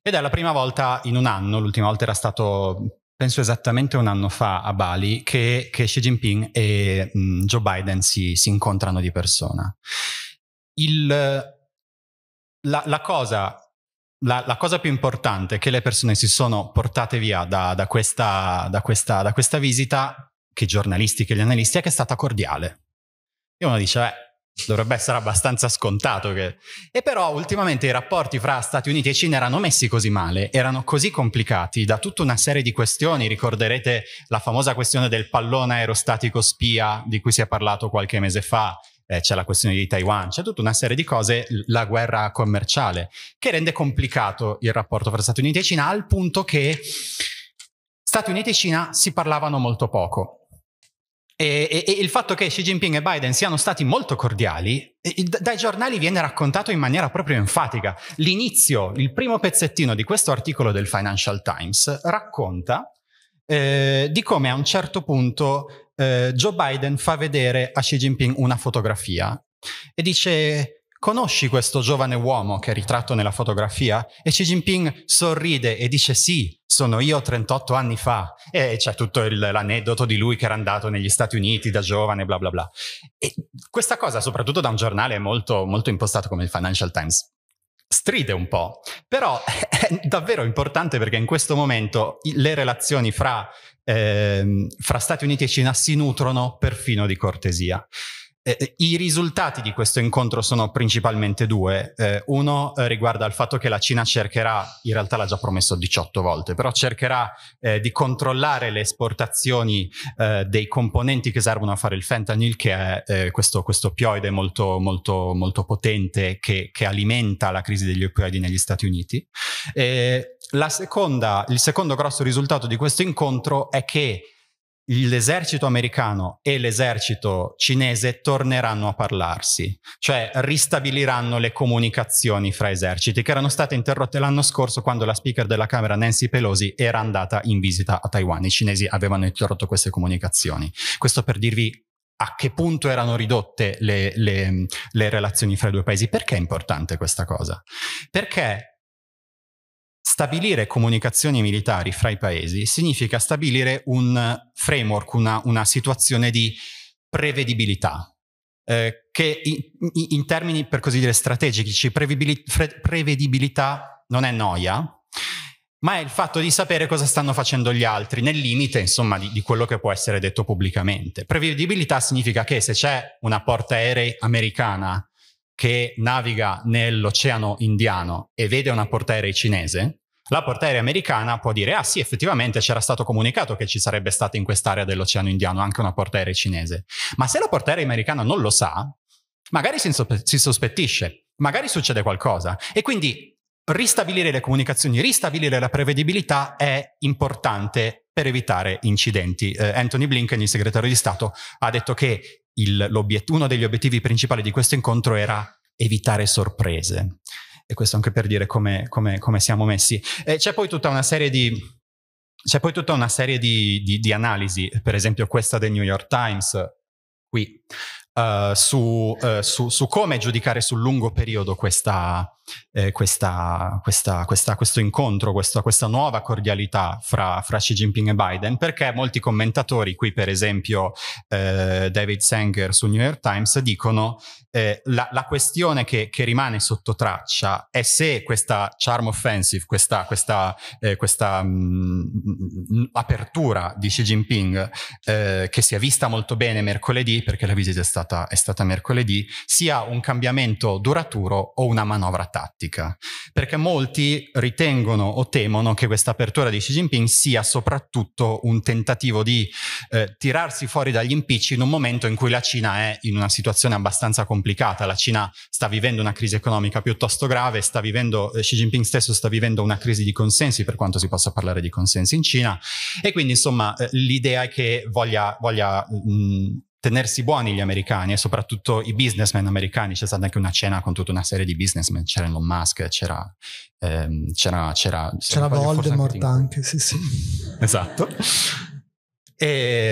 ed è la prima volta in un anno, l'ultima volta era stato penso esattamente un anno fa a Bali, che, che Xi Jinping e mh, mm, Joe Biden si, si, incontrano di persona. Il, la, la, cosa, la, la, cosa, più importante che le persone si sono portate via da, da, questa, da, questa, da questa visita, che i giornalisti, che gli analisti, è che è stata cordiale. E uno dice, beh, dovrebbe essere abbastanza scontato. Che... E però ultimamente i rapporti fra Stati Uniti e Cina erano messi così male, erano così complicati da tutta una serie di questioni. Ricorderete la famosa questione del pallone aerostatico spia di cui si è parlato qualche mese fa. Eh, c'è la questione di Taiwan, c'è tutta una serie di cose, la guerra commerciale, che rende complicato il rapporto fra Stati Uniti e Cina al punto che Stati Uniti e Cina si parlavano molto poco. E, e, e, il fatto che Xi Jinping e Biden siano stati molto cordiali, dai giornali viene raccontato in maniera proprio enfatica. L'inizio, il primo pezzettino di questo articolo del Financial Times racconta eh, di come a un certo punto eh, Joe Biden fa vedere a Xi Jinping una fotografia e dice Conosci questo giovane uomo che è ritratto nella fotografia? E Xi Jinping sorride e dice sì, sono io 38 anni fa. E c'è tutto il, l'aneddoto di lui che era andato negli Stati Uniti da giovane, bla bla bla. E questa cosa, soprattutto da un giornale molto, molto impostato come il Financial Times, stride un po', però è davvero importante perché in questo momento le relazioni fra, ehm, fra Stati Uniti e Cina si nutrono perfino di cortesia. Eh, eh, I risultati di questo incontro sono principalmente due. Eh, uno eh, riguarda il fatto che la Cina cercherà, in realtà l'ha già promesso 18 volte, però cercherà eh, di controllare le esportazioni eh, dei componenti che servono a fare il fentanyl, che è questo, questo opioide molto, molto, molto potente che, che, alimenta la crisi degli opioidi negli Stati Uniti. Seconda, il secondo grosso risultato di questo incontro è che l'esercito americano e l'esercito cinese torneranno a parlarsi, cioè ristabiliranno le comunicazioni fra eserciti che erano state interrotte l'anno scorso quando la speaker della Camera Nancy Pelosi era andata in visita a Taiwan. I cinesi avevano interrotto queste comunicazioni. Questo per dirvi a che punto erano ridotte le, le, le relazioni fra i due paesi. Perché è importante questa cosa? Perché stabilire comunicazioni militari fra i paesi significa stabilire un framework, una, una situazione di prevedibilità, eh, che in, in, termini per così dire strategici, prevedibilità non è noia, ma è il fatto di sapere cosa stanno facendo gli altri, nel limite insomma di, di quello che può essere detto pubblicamente. Prevedibilità significa che se c'è una portaerei americana che naviga nell'oceano indiano e vede una portaerei cinese, la portaerei americana può dire ah sì effettivamente c'era stato comunicato che ci sarebbe stata in quest'area dell'Oceano Indiano anche una portaerei cinese, ma se la portaerei americana non lo sa, magari si, sospe- si sospettisce, magari succede qualcosa e quindi ristabilire le comunicazioni, ristabilire la prevedibilità è importante per evitare incidenti. Eh, Anthony Blinken, il segretario di Stato, ha detto che il, uno degli obiettivi principali di questo incontro era evitare sorprese. E questo anche per dire come, come, come siamo messi. E c'è poi tutta una serie di... C'è poi tutta una serie di, di, di analisi, per esempio questa del New York Times, qui, uh, su, uh, su, su, come giudicare sul lungo periodo questa, eh, questa, questa, questa, questo incontro, questa, nuova cordialità fra, fra, Xi Jinping e Biden, perché molti commentatori, qui per esempio eh, David Sanger su New York Times, dicono eh, la, la questione che, che, rimane sotto traccia è se questa charm offensive, questa, mh, eh, mm, mm, mm, apertura di Xi Jinping, eh, che si è vista molto bene mercoledì, perché la visita è stata, è stata mercoledì, sia un cambiamento duraturo o una manovra tattica tattica, perché molti ritengono o temono che questa apertura di Xi Jinping sia soprattutto un tentativo di eh, tirarsi fuori dagli impicci in un momento in cui la Cina è in una situazione abbastanza complicata, la Cina sta vivendo una crisi economica piuttosto grave, sta vivendo, eh, Xi Jinping stesso sta vivendo una crisi di consensi, per quanto si possa parlare di consensi in Cina, e quindi insomma eh, l'idea è che voglia, voglia mh, mm, tenersi buoni gli americani e soprattutto i businessmen americani. C'è stata anche una cena con tutta una serie di businessmen, c'era Elon Musk, c'era... Ehm, c'era, c'era, c'era Voldemort anche, anche, sì sì. esatto. E,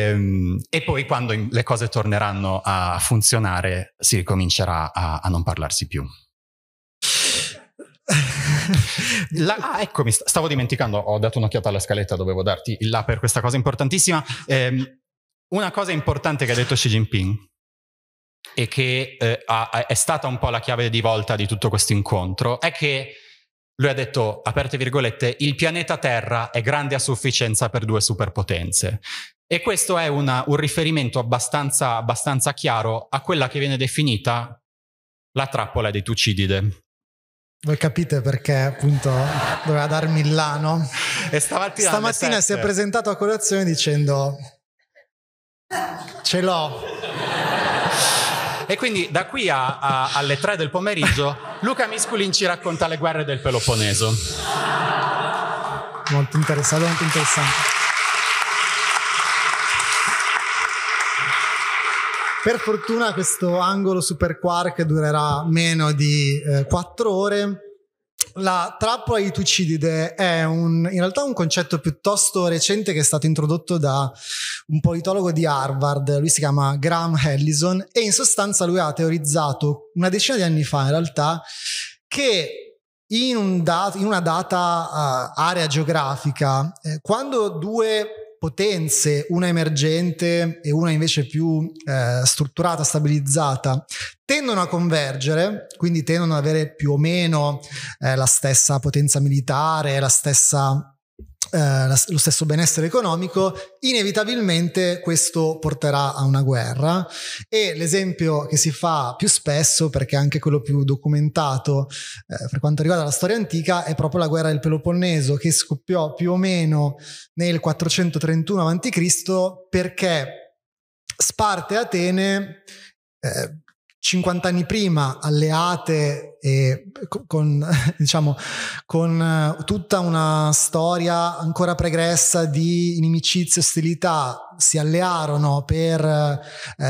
ehm, e, poi quando le cose torneranno a funzionare si ricomincerà a, a non parlarsi più. La, ah, ecco, stavo dimenticando, ho dato un'occhiata alla scaletta, dovevo darti il là per questa cosa importantissima. Eh, una cosa importante che ha detto Xi Jinping e che eh, ha, è stata un po' la chiave di volta di tutto questo incontro è che lui ha detto, aperte virgolette, il pianeta Terra è grande a sufficienza per due superpotenze. E questo è una, un riferimento abbastanza, abbastanza chiaro a quella che viene definita la trappola di Tucidide, voi capite perché appunto doveva dar Milano. E stamattina, stamattina si è presentato a colazione dicendo Ce l'ho. E quindi da qui a, a, alle tre del pomeriggio Luca Misculin ci racconta le guerre del Peloponneso. Molto interessante, molto interessante. Per fortuna questo angolo super quark durerà meno di eh, 4 ore la trappola di Tucidide è un, in realtà un concetto piuttosto recente che è stato introdotto da un politologo di Harvard, lui si chiama Graham Ellison e in sostanza lui ha teorizzato una decina di anni fa in realtà che in, un dat- in una data uh, area geografica, eh, quando due potenze, una emergente e una invece più eh, strutturata, stabilizzata, tendono a convergere, quindi tendono ad avere più o meno eh, la stessa potenza militare, la stessa eh, lo stesso benessere economico, inevitabilmente questo porterà a una guerra e l'esempio che si fa più spesso, perché è anche quello più documentato eh, per quanto riguarda la storia antica, è proprio la guerra del Peloponneso che scoppiò più o meno nel 431 a.C. perché Sparte e Atene eh, 50 anni prima alleate e con, diciamo, con eh, tutta una storia ancora pregressa di inimicizie e ostilità si allearono per eh,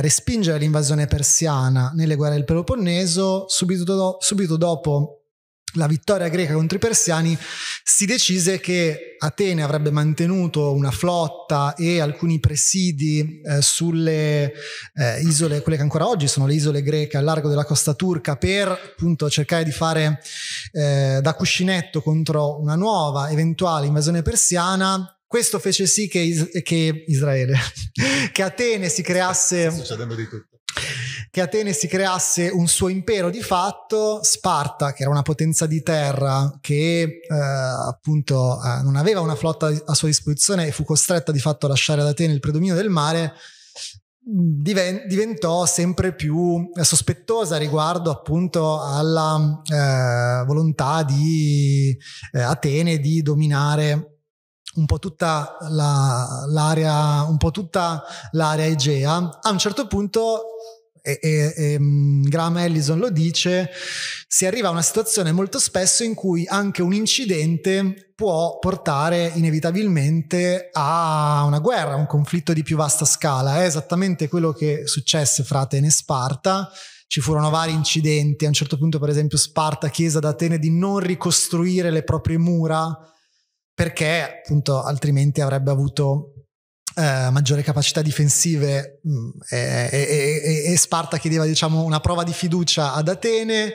respingere l'invasione persiana nelle guerre del Peloponneso, subito, do, subito dopo la vittoria greca contro i persiani, si decise che Atene avrebbe mantenuto una flotta e alcuni presidi eh, sulle eh, isole, quelle che ancora oggi sono le isole greche al largo della costa turca, per appunto cercare di fare eh, da cuscinetto contro una nuova eventuale invasione persiana. Questo fece sì che, Is- che Israele, che Atene si creasse... Sta succedendo di tutto che Atene si creasse un suo impero di fatto, Sparta, che era una potenza di terra che eh, appunto eh, non aveva una flotta a sua disposizione e fu costretta di fatto a lasciare ad Atene il predominio del mare, diventò sempre più eh, sospettosa riguardo appunto alla eh, volontà di eh, Atene di dominare un po' tutta la, l'area, un po' tutta l'area egea. A un certo punto e, e, e ehm, Graham Ellison lo dice, si arriva a una situazione molto spesso in cui anche un incidente può portare inevitabilmente a una guerra, a un conflitto di più vasta scala. È esattamente quello che successe fra Atene e Sparta. Ci furono vari incidenti, a un certo punto per esempio Sparta chiese ad Atene di non ricostruire le proprie mura perché appunto altrimenti avrebbe avuto eh, maggiore capacità difensive mh, mm, e, e, e, Sparta chiedeva diciamo, una prova di fiducia ad Atene,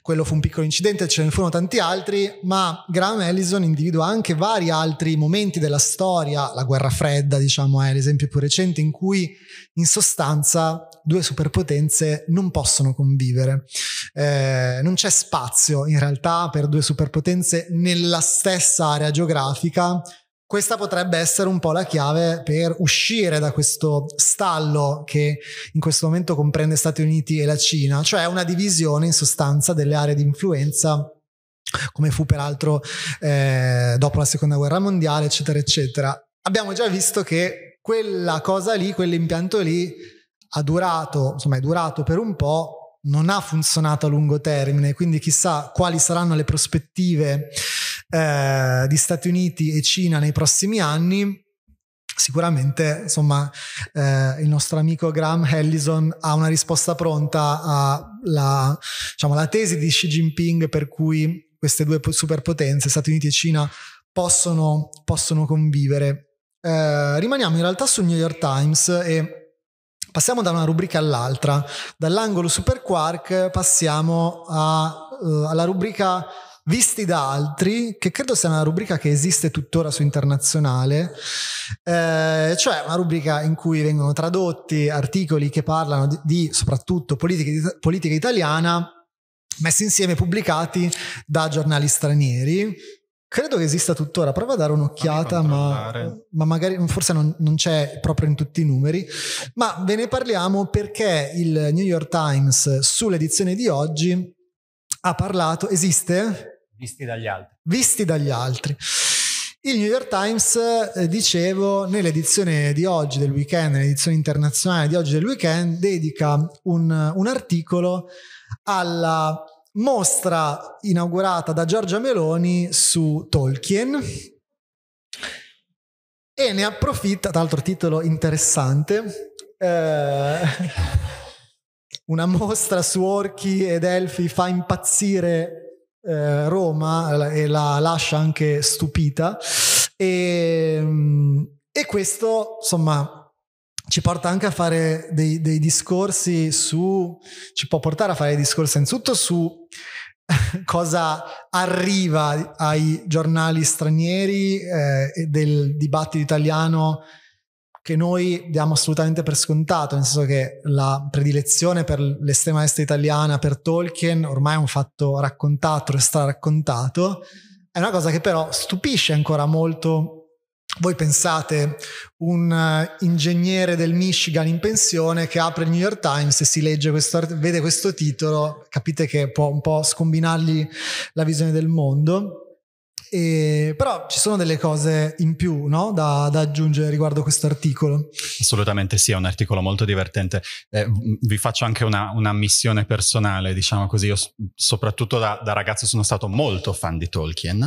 quello fu un piccolo incidente, ce ne furono tanti altri, ma Graham Ellison individua anche vari altri momenti della storia, la guerra fredda diciamo, è l'esempio più recente in cui in sostanza due superpotenze non possono convivere, eh, non c'è spazio in realtà per due superpotenze nella stessa area geografica, questa potrebbe essere un po' la chiave per uscire da questo stallo che in questo momento comprende Stati Uniti e la Cina, cioè una divisione in sostanza delle aree di influenza come fu peraltro eh, dopo la seconda guerra mondiale, eccetera, eccetera. Abbiamo già visto che quella cosa lì, quell'impianto lì, ha durato, insomma è durato per un po', non ha funzionato a lungo termine, quindi chissà quali saranno le prospettive eh, di Stati Uniti e Cina nei prossimi anni, sicuramente insomma, eh, il nostro amico Graham Ellison ha una risposta pronta alla diciamo, tesi di Xi Jinping per cui queste due superpotenze, Stati Uniti e Cina, possono, possono convivere. Eh, rimaniamo in realtà sul New York Times e passiamo da una rubrica all'altra. Dall'angolo Super Quark passiamo a, uh, alla rubrica visti da altri, che credo sia una rubrica che esiste tuttora su Internazionale, eh, cioè una rubrica in cui vengono tradotti articoli che parlano di, di soprattutto politica, politica italiana, messi insieme, pubblicati da giornali stranieri, Credo che esista tuttora, prova a dare un'occhiata, ma, ma, magari forse non, non, c'è proprio in tutti i numeri. Ma ve ne parliamo perché il New York Times sull'edizione di oggi ha parlato. Esiste? Visti dagli altri. Visti dagli altri. Il New York Times, eh, dicevo, nell'edizione di oggi del weekend, nell'edizione internazionale di oggi del weekend, dedica un, un articolo alla mostra inaugurata da Giorgia Meloni su Tolkien e ne approfitta, tra l'altro titolo interessante, eh, una mostra su orchi ed elfi fa impazzire eh, Roma eh, e la lascia anche stupita. E, ehm, e questo, insomma, ci porta anche a fare dei, dei, discorsi su, ci può portare a fare dei discorsi innanzitutto su cosa arriva ai giornali stranieri eh, del dibattito italiano che noi diamo assolutamente per scontato, nel senso che la predilezione per l'estrema destra italiana, per Tolkien, ormai è un fatto raccontato, straraccontato, è una cosa che però stupisce ancora molto voi pensate un eh, ingegnere del Michigan in pensione che apre il New York Times e si legge questo, vede questo titolo, capite che può un po' scombinargli la visione del mondo. E, però ci sono delle cose in più no? da, da, aggiungere riguardo questo articolo. Assolutamente sì, è un articolo molto divertente. Eh, vi faccio anche una, una, missione personale, diciamo così. Io, soprattutto da, da ragazzo, sono stato molto fan di Tolkien.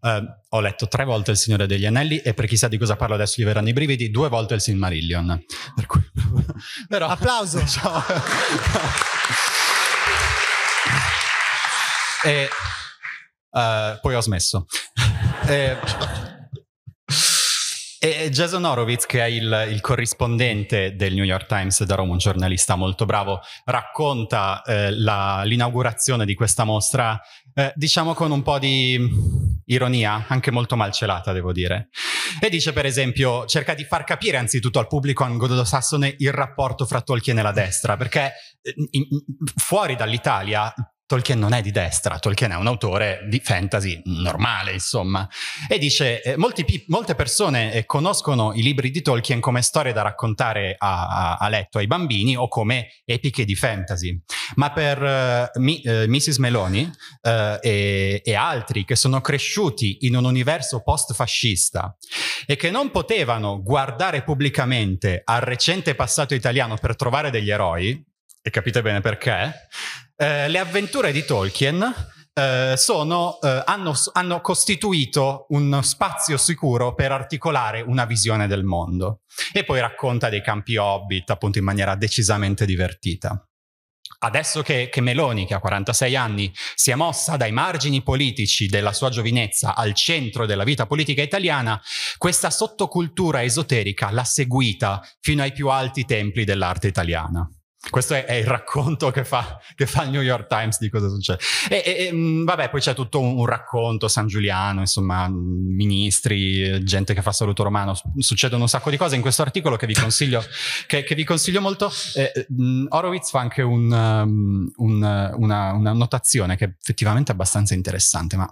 Eh, ho letto tre volte Il Signore degli Anelli e per chissà di cosa parlo adesso gli verranno i brividi, due volte il Silmarillion. Per cui... Però... Applauso! Ciao! e... Uh, poi ho smesso. eh, e Jason Horowitz, che è il, il, corrispondente del New York Times da Roma, un giornalista molto bravo, racconta eh, la, l'inaugurazione di questa mostra, eh, diciamo con un po' di ironia, anche molto malcelata, devo dire. E dice, per esempio, cerca di far capire anzitutto al pubblico anglosassone il rapporto fra Tolkien e la destra, perché eh, in, fuori dall'Italia Tolkien non è di destra, Tolkien è un autore di fantasy normale, insomma, e dice eh, molti, molte persone eh, conoscono i libri di Tolkien come storie da raccontare a, a, a, letto ai bambini o come epiche di fantasy, ma per eh, mi, eh, Mrs. Meloni eh, e, e altri che sono cresciuti in un universo post-fascista e che non potevano guardare pubblicamente al recente passato italiano per trovare degli eroi, e capite bene perché, eh, le avventure di Tolkien eh, sono, eh, hanno, hanno, costituito un spazio sicuro per articolare una visione del mondo. E poi racconta dei campi hobbit, appunto, in maniera decisamente divertita. Adesso che, che Meloni, che ha 46 anni, si è mossa dai margini politici della sua giovinezza al centro della vita politica italiana, questa sottocultura esoterica l'ha seguita fino ai più alti templi dell'arte italiana. Questo è, è, il racconto che fa, che fa, il New York Times di cosa succede. E, e, e mm, vabbè, poi c'è tutto un, un, racconto, San Giuliano, insomma, mm, ministri, gente che fa saluto romano, succedono un sacco di cose in questo articolo che vi consiglio, che, che vi consiglio molto. Eh, mm, Horowitz fa anche un, um, un, una, una notazione che è effettivamente abbastanza interessante, ma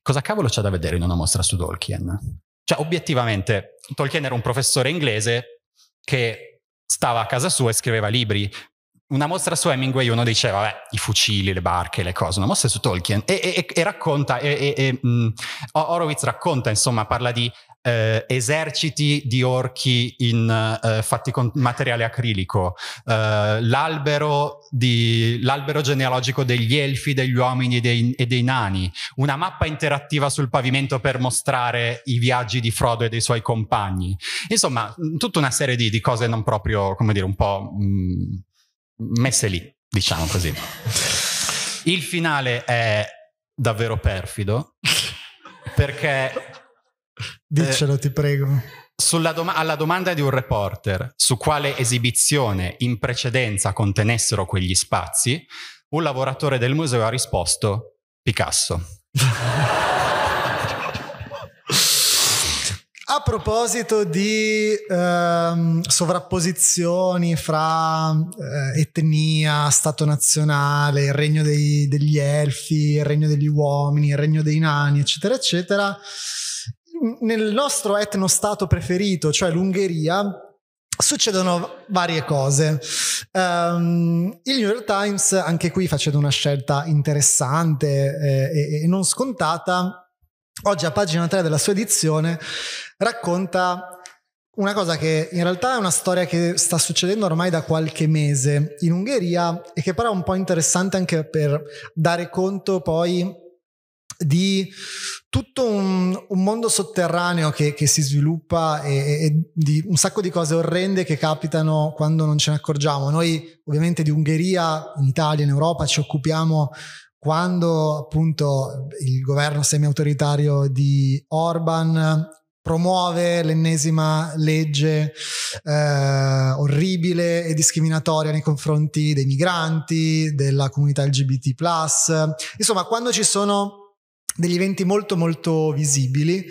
cosa cavolo c'è da vedere in una mostra su Tolkien? Cioè, obiettivamente, Tolkien era un professore inglese che stava a casa sua e scriveva libri una mostra su Hemingway uno diceva vabbè, i fucili, le barche, le cose, una mostra su Tolkien e, e, e racconta, e, mh, mm, Horowitz racconta, insomma, parla di eh, eserciti di orchi in, eh, fatti con materiale acrilico, eh, l'albero, di, l'albero, genealogico degli elfi, degli uomini dei, e dei nani, una mappa interattiva sul pavimento per mostrare i viaggi di Frodo e dei suoi compagni. Insomma, tutta una serie di, di cose non proprio, come dire, un po' mh, mm, messe lì, diciamo così. Il finale è davvero perfido perché... Eh, Diccelo, eh, ti prego. Doma- alla domanda di un reporter su quale esibizione in precedenza contenessero quegli spazi, un lavoratore del museo ha risposto Picasso. A proposito di ehm, sovrapposizioni fra eh, etnia, Stato nazionale, il regno dei, degli elfi, il regno degli uomini, il regno dei nani, eccetera, eccetera, nel nostro etnostato preferito, cioè l'Ungheria, succedono varie cose. Um, il New York Times, anche qui facendo una scelta interessante eh, e, e non scontata, oggi a pagina 3 della sua edizione racconta una cosa che in realtà è una storia che sta succedendo ormai da qualche mese in Ungheria e che però è un po' interessante anche per dare conto poi di tutto un, un mondo sotterraneo che, che si sviluppa e, e, di un sacco di cose orrende che capitano quando non ce ne accorgiamo. Noi ovviamente di Ungheria, in Italia, in Europa ci occupiamo quando appunto il governo semi-autoritario di Orban promuove l'ennesima legge eh, orribile e discriminatoria nei confronti dei migranti, della comunità LGBT+. Insomma, quando ci sono degli eventi molto molto visibili,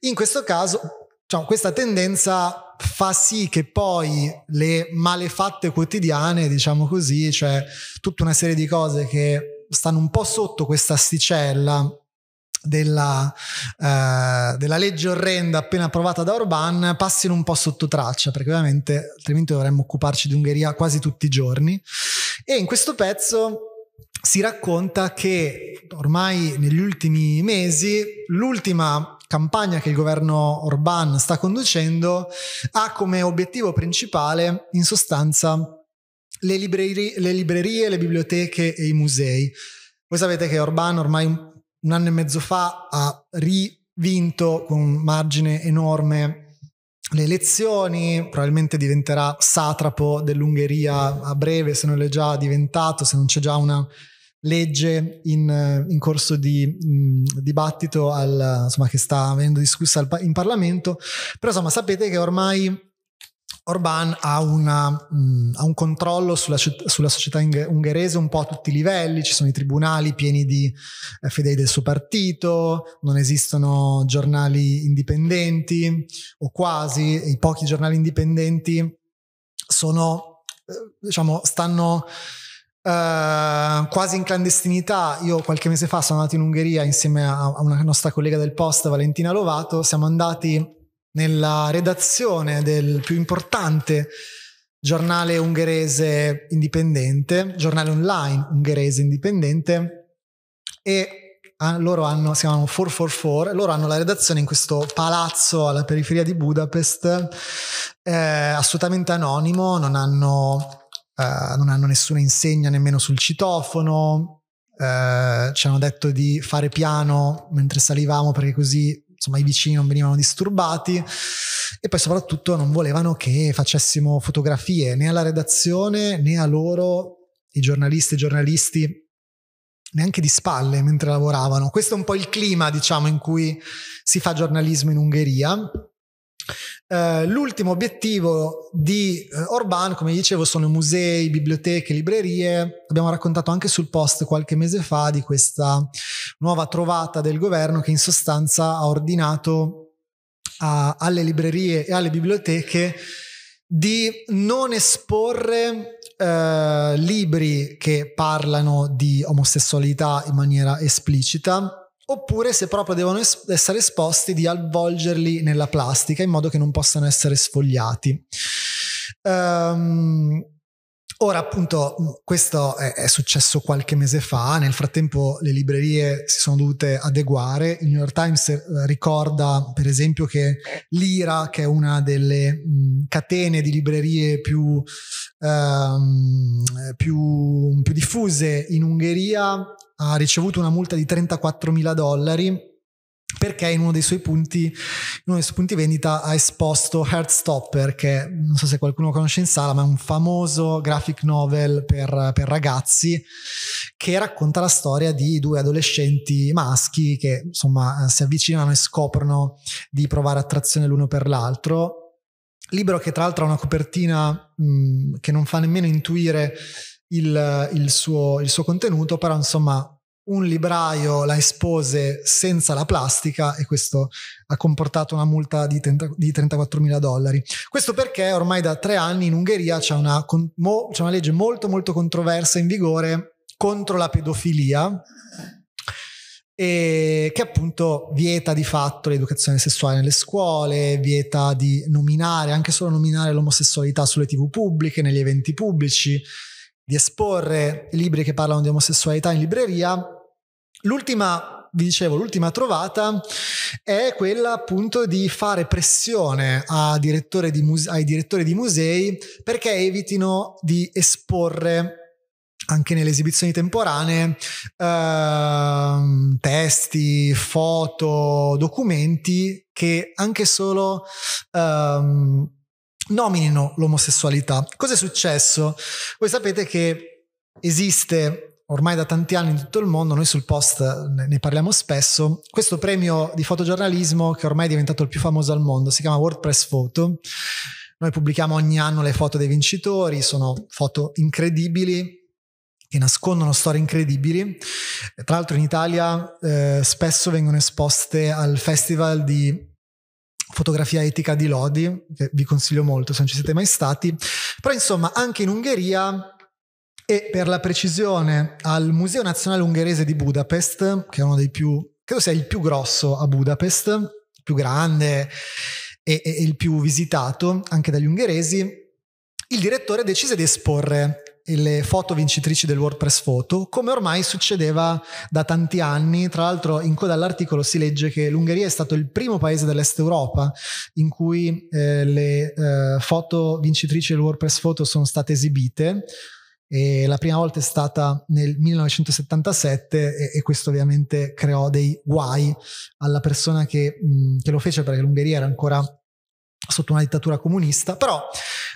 in questo caso diciamo, questa tendenza fa sì che poi le malefatte quotidiane, diciamo così, cioè tutta una serie di cose che stanno un po' sotto questa asticella della, eh, della, legge orrenda appena approvata da Orban passino un po' sotto traccia, perché ovviamente altrimenti dovremmo occuparci di Ungheria quasi tutti i giorni. E in questo pezzo si racconta che ormai negli ultimi mesi l'ultima campagna che il governo Orban sta conducendo ha come obiettivo principale in sostanza le librerie, le librerie, le biblioteche e i musei. Voi sapete che Orbán ormai un anno e mezzo fa ha rivinto con un margine enorme le elezioni, probabilmente diventerà satrapo dell'Ungheria a breve, se non l'è già diventato, se non c'è già una legge in, in corso di mh, dibattito al, insomma, che sta venendo discussa in Parlamento. Però insomma sapete che ormai Orbán ha, una, mh, mm, ha un controllo sulla, sulla, società ungherese un po' a tutti i livelli, ci sono i tribunali pieni di eh, fedeli del suo partito, non esistono giornali indipendenti o quasi, i pochi giornali indipendenti sono, eh, diciamo, stanno... Uh, quasi in clandestinità, io qualche mese fa sono andato in Ungheria insieme a, a una nostra collega del post, Valentina Lovato, siamo andati nella redazione del più importante giornale ungherese indipendente, giornale online ungherese indipendente e ah, loro hanno, si chiamano 444, loro hanno la redazione in questo palazzo alla periferia di Budapest, eh, assolutamente anonimo, non hanno, eh, non hanno nessuna insegna nemmeno sul citofono, eh, ci hanno detto di fare piano mentre salivamo perché così insomma i vicini non venivano disturbati e poi soprattutto non volevano che facessimo fotografie né alla redazione né a loro, i giornalisti e giornalisti, neanche di spalle mentre lavoravano. Questo è un po' il clima, diciamo, in cui si fa giornalismo in Ungheria. Eh, l'ultimo obiettivo di uh, Orban, come dicevo, sono musei, biblioteche, librerie. Abbiamo raccontato anche sul post qualche mese fa di questa nuova trovata del governo che in sostanza ha ordinato a, alle librerie e alle biblioteche di non esporre uh, libri che parlano di omosessualità in maniera esplicita oppure se proprio devono es- essere esposti di avvolgerli nella plastica in modo che non possano essere sfogliati. Um, Ora appunto questo è, successo qualche mese fa, nel frattempo le librerie si sono dovute adeguare, il New York Times eh, ricorda per esempio che l'Ira, che è una delle mh, catene di librerie più, ehm, più, più diffuse in Ungheria, ha ricevuto una multa di 34 mila dollari perché in uno dei suoi punti, uno dei suoi punti vendita ha esposto Heartstopper, che non so se qualcuno conosce in sala, ma è un famoso graphic novel per, per ragazzi che racconta la storia di due adolescenti maschi che insomma eh, si avvicinano e scoprono di provare attrazione l'uno per l'altro libro che tra l'altro ha una copertina mh, mm, che non fa nemmeno intuire il, il, suo, il suo contenuto, però insomma un libraio la espose senza la plastica e questo ha comportato una multa di, 30, di 34 mila dollari. Questo perché ormai da tre anni in Ungheria c'è una, mo, c'è una legge molto molto controversa in vigore contro la pedofilia e che appunto vieta di fatto l'educazione sessuale nelle scuole, vieta di nominare, anche solo nominare l'omosessualità sulle tv pubbliche, negli eventi pubblici di esporre libri che parlano di omosessualità in libreria. L'ultima, vi dicevo, l'ultima trovata è quella appunto di fare pressione direttori di muse- ai direttori di musei perché evitino di esporre anche nelle esibizioni temporanee ehm, testi, foto, documenti che anche solo ehm, nominino l'omosessualità. Cos'è successo? Voi sapete che esiste ormai da tanti anni in tutto il mondo, noi sul post ne parliamo spesso, questo premio di fotogiornalismo che ormai è diventato il più famoso al mondo, si chiama WordPress Photo. Noi pubblichiamo ogni anno le foto dei vincitori, sono foto incredibili che nascondono storie incredibili. Tra l'altro in Italia eh, spesso vengono esposte al festival di fotografia etica di Lodi, che vi consiglio molto se non ci siete mai stati. Però insomma, anche in Ungheria e per la precisione al Museo Nazionale Ungherese di Budapest, che è uno dei più, credo sia il più grosso a Budapest, il più grande e, e il più visitato anche dagli ungheresi, il direttore decise di esporre le foto vincitrici del WordPress Photo, come ormai succedeva da tanti anni. Tra l'altro, in coda all'articolo si legge che l'Ungheria è stato il primo paese dell'est Europa in cui eh, le eh, foto vincitrici del WordPress Photo sono state esibite. E la prima volta è stata nel 1977 e, e questo ovviamente creò dei guai alla persona che, mh, che lo fece perché l'Ungheria era ancora sotto una dittatura comunista, però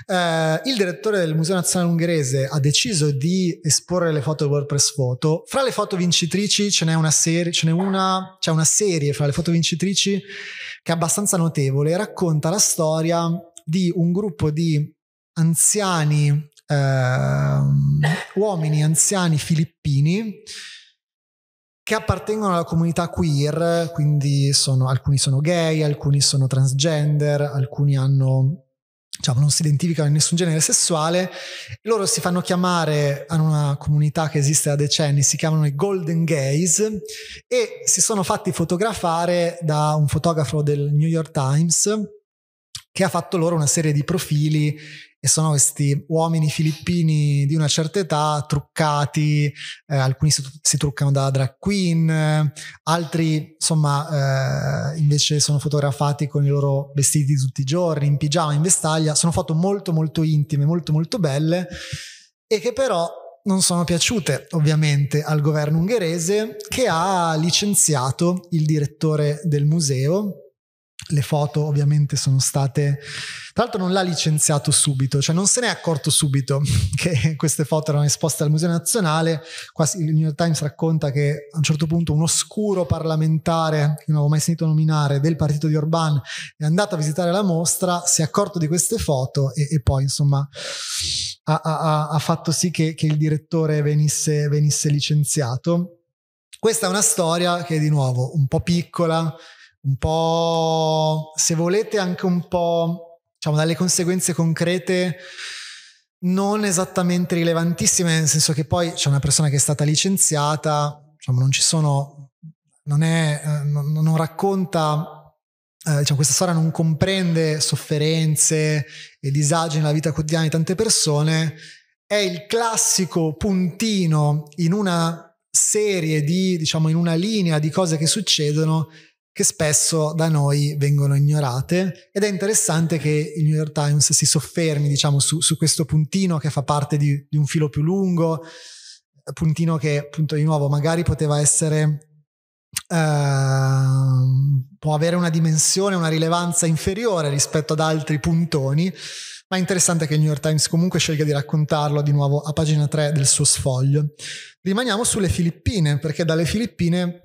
eh, il direttore del Museo Nazionale Ungherese ha deciso di esporre le foto WordPress Photo. Fra le foto vincitrici ce n'è una serie, ce n'è una, c'è una serie fra le foto vincitrici che è abbastanza notevole, racconta la storia di un gruppo di anziani, eh, uomini anziani filippini che appartengono alla comunità queer, quindi sono, alcuni sono gay, alcuni sono transgender, alcuni hanno, diciamo, non si identificano in nessun genere sessuale. Loro si fanno chiamare, hanno una comunità che esiste da decenni, si chiamano i Golden Gays e si sono fatti fotografare da un fotografo del New York Times che ha fatto loro una serie di profili e sono questi uomini filippini di una certa età truccati, eh, alcuni si, si, truccano da drag queen, eh, altri insomma eh, invece sono fotografati con i loro vestiti di tutti i giorni, in pigiama, in vestaglia, sono foto molto molto intime, molto molto belle e che però non sono piaciute ovviamente al governo ungherese che ha licenziato il direttore del museo le foto ovviamente sono state... Tra l'altro non l'ha licenziato subito, cioè non se ne è accorto subito che queste foto erano esposte al Museo Nazionale. quasi il New York Times racconta che a un certo punto un oscuro parlamentare, che non avevo mai sentito nominare, del partito di Orban è andato a visitare la mostra, si è accorto di queste foto e, e poi insomma ha, ha, ha, fatto sì che, che il direttore venisse, venisse licenziato. Questa è una storia che è di nuovo un po' piccola, un po', se volete, anche un po', diciamo, dalle conseguenze concrete non esattamente rilevantissime, nel senso che poi c'è una persona che è stata licenziata, diciamo, non ci sono, non, è, eh, non, non racconta, eh, diciamo, questa storia non comprende sofferenze e disagi nella vita quotidiana di tante persone, è il classico puntino in una serie di, diciamo, in una linea di cose che succedono che spesso da noi vengono ignorate ed è interessante che il New York Times si soffermi diciamo, su, su, questo puntino che fa parte di, di, un filo più lungo, puntino che appunto di nuovo magari poteva essere, eh, può avere una dimensione, una rilevanza inferiore rispetto ad altri puntoni, ma è interessante che il New York Times comunque scelga di raccontarlo di nuovo a pagina 3 del suo sfoglio. Rimaniamo sulle Filippine perché dalle Filippine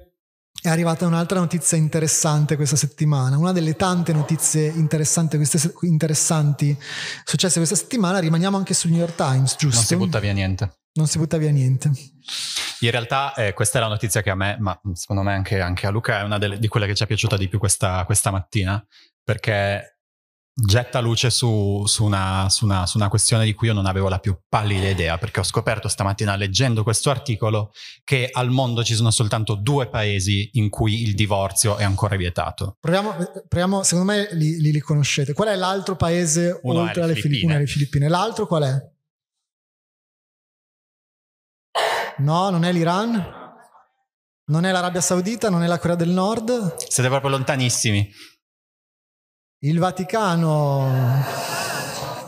è arrivata un'altra notizia interessante questa settimana. Una delle tante notizie interessanti, queste, interessanti successe questa settimana. Rimaniamo anche sul New York Times, giusto? Non si butta via niente. Non si butta via niente. In realtà eh, questa è la notizia che a me, ma secondo me anche, anche a Luca, è una delle, di quelle che ci è piaciuta di più questa, questa mattina, perché getta luce su, su, una, su, una, su, una, questione di cui io non avevo la più pallida idea, perché ho scoperto stamattina leggendo questo articolo che al mondo ci sono soltanto due paesi in cui il divorzio è ancora vietato. Proviamo, proviamo secondo me li, li, li, conoscete. Qual è l'altro paese Uno oltre alle Filippine. Filippine, Filippine? L'altro qual è? No, non è l'Iran? Non è l'Arabia Saudita? Non è la Corea del Nord? Siete proprio lontanissimi. Il Vaticano.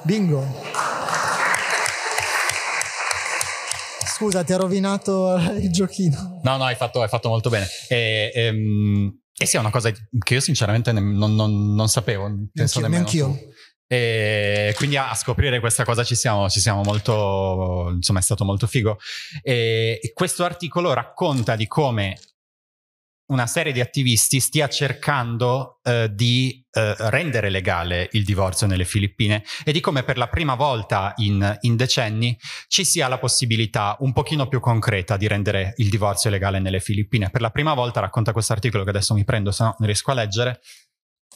Bingo. Scusa, ti ha rovinato il giochino. No, no, hai fatto, hai fatto molto bene. E, ehm, e, eh sì, è una cosa che io sinceramente non, non, non sapevo. Penso neanch'io. neanch'io. E quindi a scoprire questa cosa ci siamo, ci siamo molto, insomma è stato molto figo. E questo articolo racconta di come una serie di attivisti stia cercando eh, di eh, rendere legale il divorzio nelle Filippine e di come per la prima volta in, in, decenni ci sia la possibilità un pochino più concreta di rendere il divorzio legale nelle Filippine. Per la prima volta, racconta questo articolo che adesso mi prendo, se no non riesco a leggere,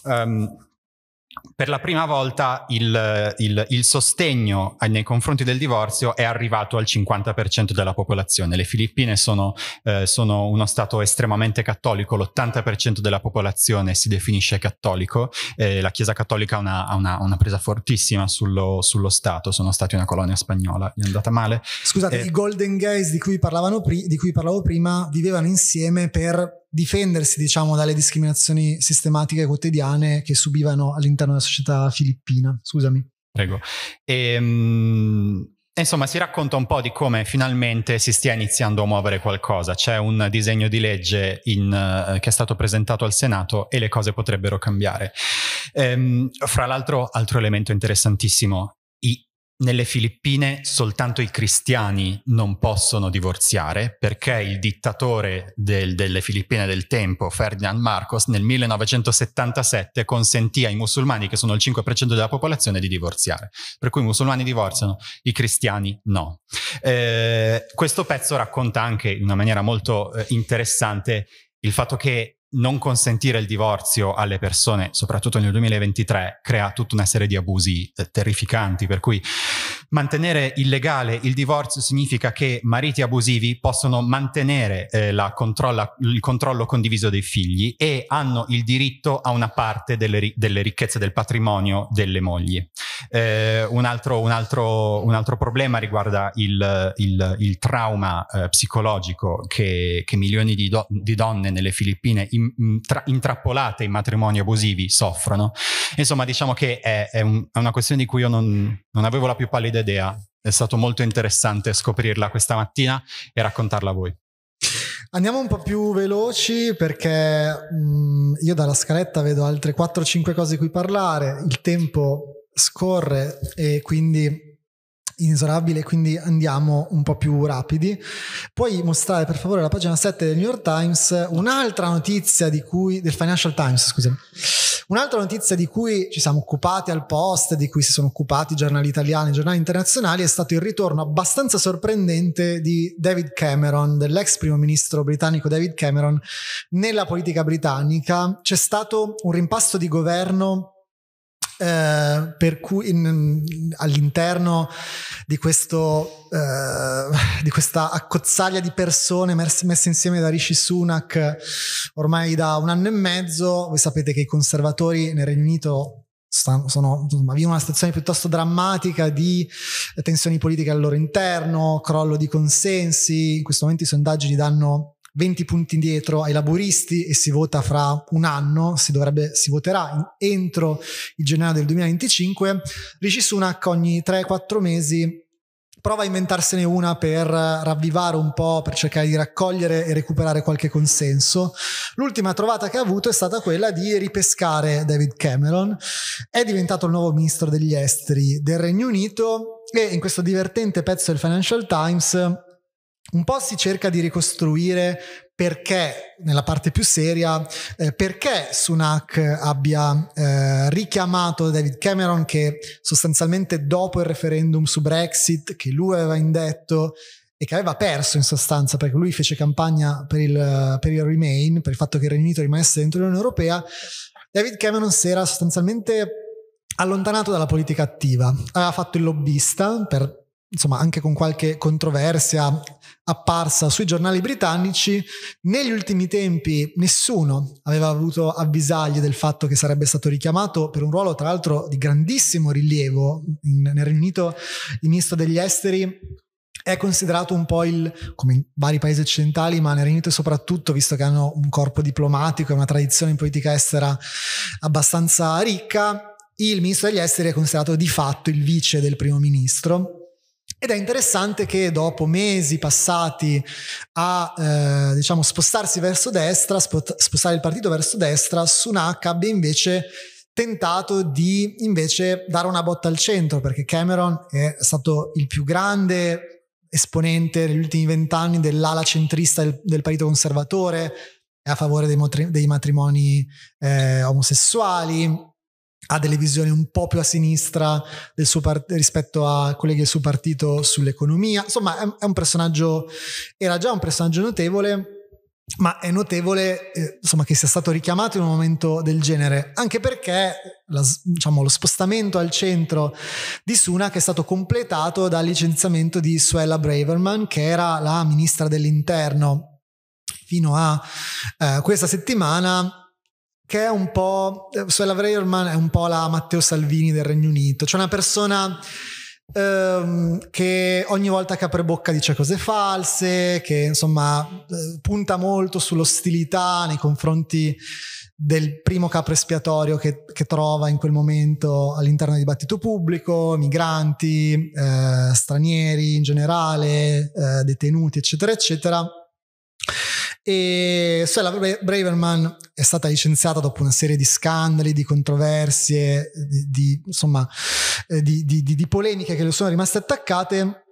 um, per la prima volta il, il, il, sostegno nei confronti del divorzio è arrivato al 50% della popolazione. Le Filippine sono, eh, sono uno stato estremamente cattolico, l'80% della popolazione si definisce cattolico, eh, la Chiesa cattolica ha una, ha una, una presa fortissima sullo, sullo, Stato, sono stati una colonia spagnola, è andata male. Scusate, eh, i Golden Gays di pri- di cui parlavo prima vivevano insieme per difendersi diciamo dalle discriminazioni sistematiche quotidiane che subivano all'interno della società filippina. Scusami. Prego. Ehm, Insomma, si racconta un po' di come finalmente si stia iniziando a muovere qualcosa. C'è un disegno di legge in, uh, che è stato presentato al Senato e le cose potrebbero cambiare. Um, fra l'altro, altro elemento interessantissimo, nelle Filippine soltanto i cristiani non possono divorziare perché il dittatore del, delle Filippine del tempo, Ferdinand Marcos, nel 1977 consentì ai musulmani, che sono il 5% della popolazione, di divorziare. Per cui i musulmani divorziano, i cristiani no. Eh, questo pezzo racconta anche in una maniera molto eh, interessante il fatto che non consentire il divorzio alle persone, soprattutto nel 2023, crea tutta una serie di abusi eh, terrificanti, per cui Mantenere illegale il divorzio significa che mariti abusivi possono mantenere eh, controlla, il controllo condiviso dei figli e hanno il diritto a una parte delle, delle ricchezze del patrimonio delle mogli. Eh, un, altro, un, altro, un, altro, problema riguarda il, il, il trauma eh, psicologico che, che milioni di, do, di, donne nelle Filippine in, intra, intrappolate in matrimoni abusivi soffrono. Insomma, diciamo che è, è, un, è una questione di cui io non, non avevo la più pallida ed È stato molto interessante scoprirla questa mattina e raccontarla a voi. Andiamo un po' più veloci perché mh, mm, io dalla scaletta vedo altre 4-5 cose di cui parlare, il tempo scorre e quindi inesorabile, quindi andiamo un po' più rapidi. Puoi mostrare per favore la pagina 7 del New York Times, un'altra notizia di cui, del Financial Times, scusami. Un'altra notizia di cui ci siamo occupati al post, di cui si sono occupati i giornali italiani e i giornali internazionali, è stato il ritorno abbastanza sorprendente di David Cameron, dell'ex primo ministro britannico David Cameron, nella politica britannica. C'è stato un rimpasto di governo eh, per cui in, all'interno di, questo, eh, di questa accozzaglia di persone messe, messe insieme da Rishi Sunak ormai da un anno e mezzo, voi sapete che i conservatori nel Regno Unito stanno, sono, vivono una situazione piuttosto drammatica di tensioni politiche al loro interno, crollo di consensi, in questo momento i sondaggi li danno 20 punti indietro ai laburisti e si vota fra un anno, si, dovrebbe, si voterà entro il gennaio del 2025, Rishi Sunak ogni 3-4 mesi prova a inventarsene una per ravvivare un po', per cercare di raccogliere e recuperare qualche consenso. L'ultima trovata che ha avuto è stata quella di ripescare David Cameron, è diventato il nuovo ministro degli esteri del Regno Unito e in questo divertente pezzo del Financial Times un po' si cerca di ricostruire perché, nella parte più seria, eh, perché Sunak abbia eh, richiamato David Cameron che sostanzialmente dopo il referendum su Brexit, che lui aveva indetto e che aveva perso in sostanza perché lui fece campagna per il, per il Remain, per il fatto che il Regno Unito rimanesse dentro l'Unione Europea, David Cameron si era sostanzialmente allontanato dalla politica attiva, aveva fatto il lobbista per insomma anche con qualche controversia apparsa sui giornali britannici, negli ultimi tempi nessuno aveva avuto avvisargli del fatto che sarebbe stato richiamato per un ruolo tra l'altro di grandissimo rilievo in, nel Regno Unito, il ministro degli esteri è considerato un po' il, come in vari paesi occidentali, ma nel Regno Unito soprattutto, visto che hanno un corpo diplomatico e una tradizione in politica estera abbastanza ricca, il ministro degli esteri è considerato di fatto il vice del primo ministro ed è interessante che dopo mesi passati a eh, diciamo, spostarsi verso destra, spostare il partito verso destra, Sunak abbia invece tentato di invece dare una botta al centro, perché Cameron è stato il più grande esponente negli ultimi vent'anni dell'ala centrista del, del partito conservatore, è a favore dei, matrimoni eh, omosessuali, ha delle visioni un po' più a sinistra part- rispetto a quelle del suo partito sull'economia. Insomma, è un personaggio, era già un personaggio notevole, ma è notevole eh, insomma, che sia stato richiamato in un momento del genere, anche perché la, diciamo, lo spostamento al centro di Sunak è stato completato dal licenziamento di Suella Braverman, che era la ministra dell'interno fino a eh, questa settimana che è un po', Suella Vreyerman è un po' la Matteo Salvini del Regno Unito, cioè una persona ehm, che ogni volta che apre bocca dice cose false, che insomma eh, punta molto sull'ostilità nei confronti del primo capo espiatorio che, che, trova in quel momento all'interno del dibattito pubblico, migranti, eh, stranieri in generale, eh, detenuti, eccetera, eccetera. E Suella Braverman è stata licenziata dopo una serie di scandali, di controversie, di, di insomma, eh, di, di, di polemiche che le sono rimaste attaccate.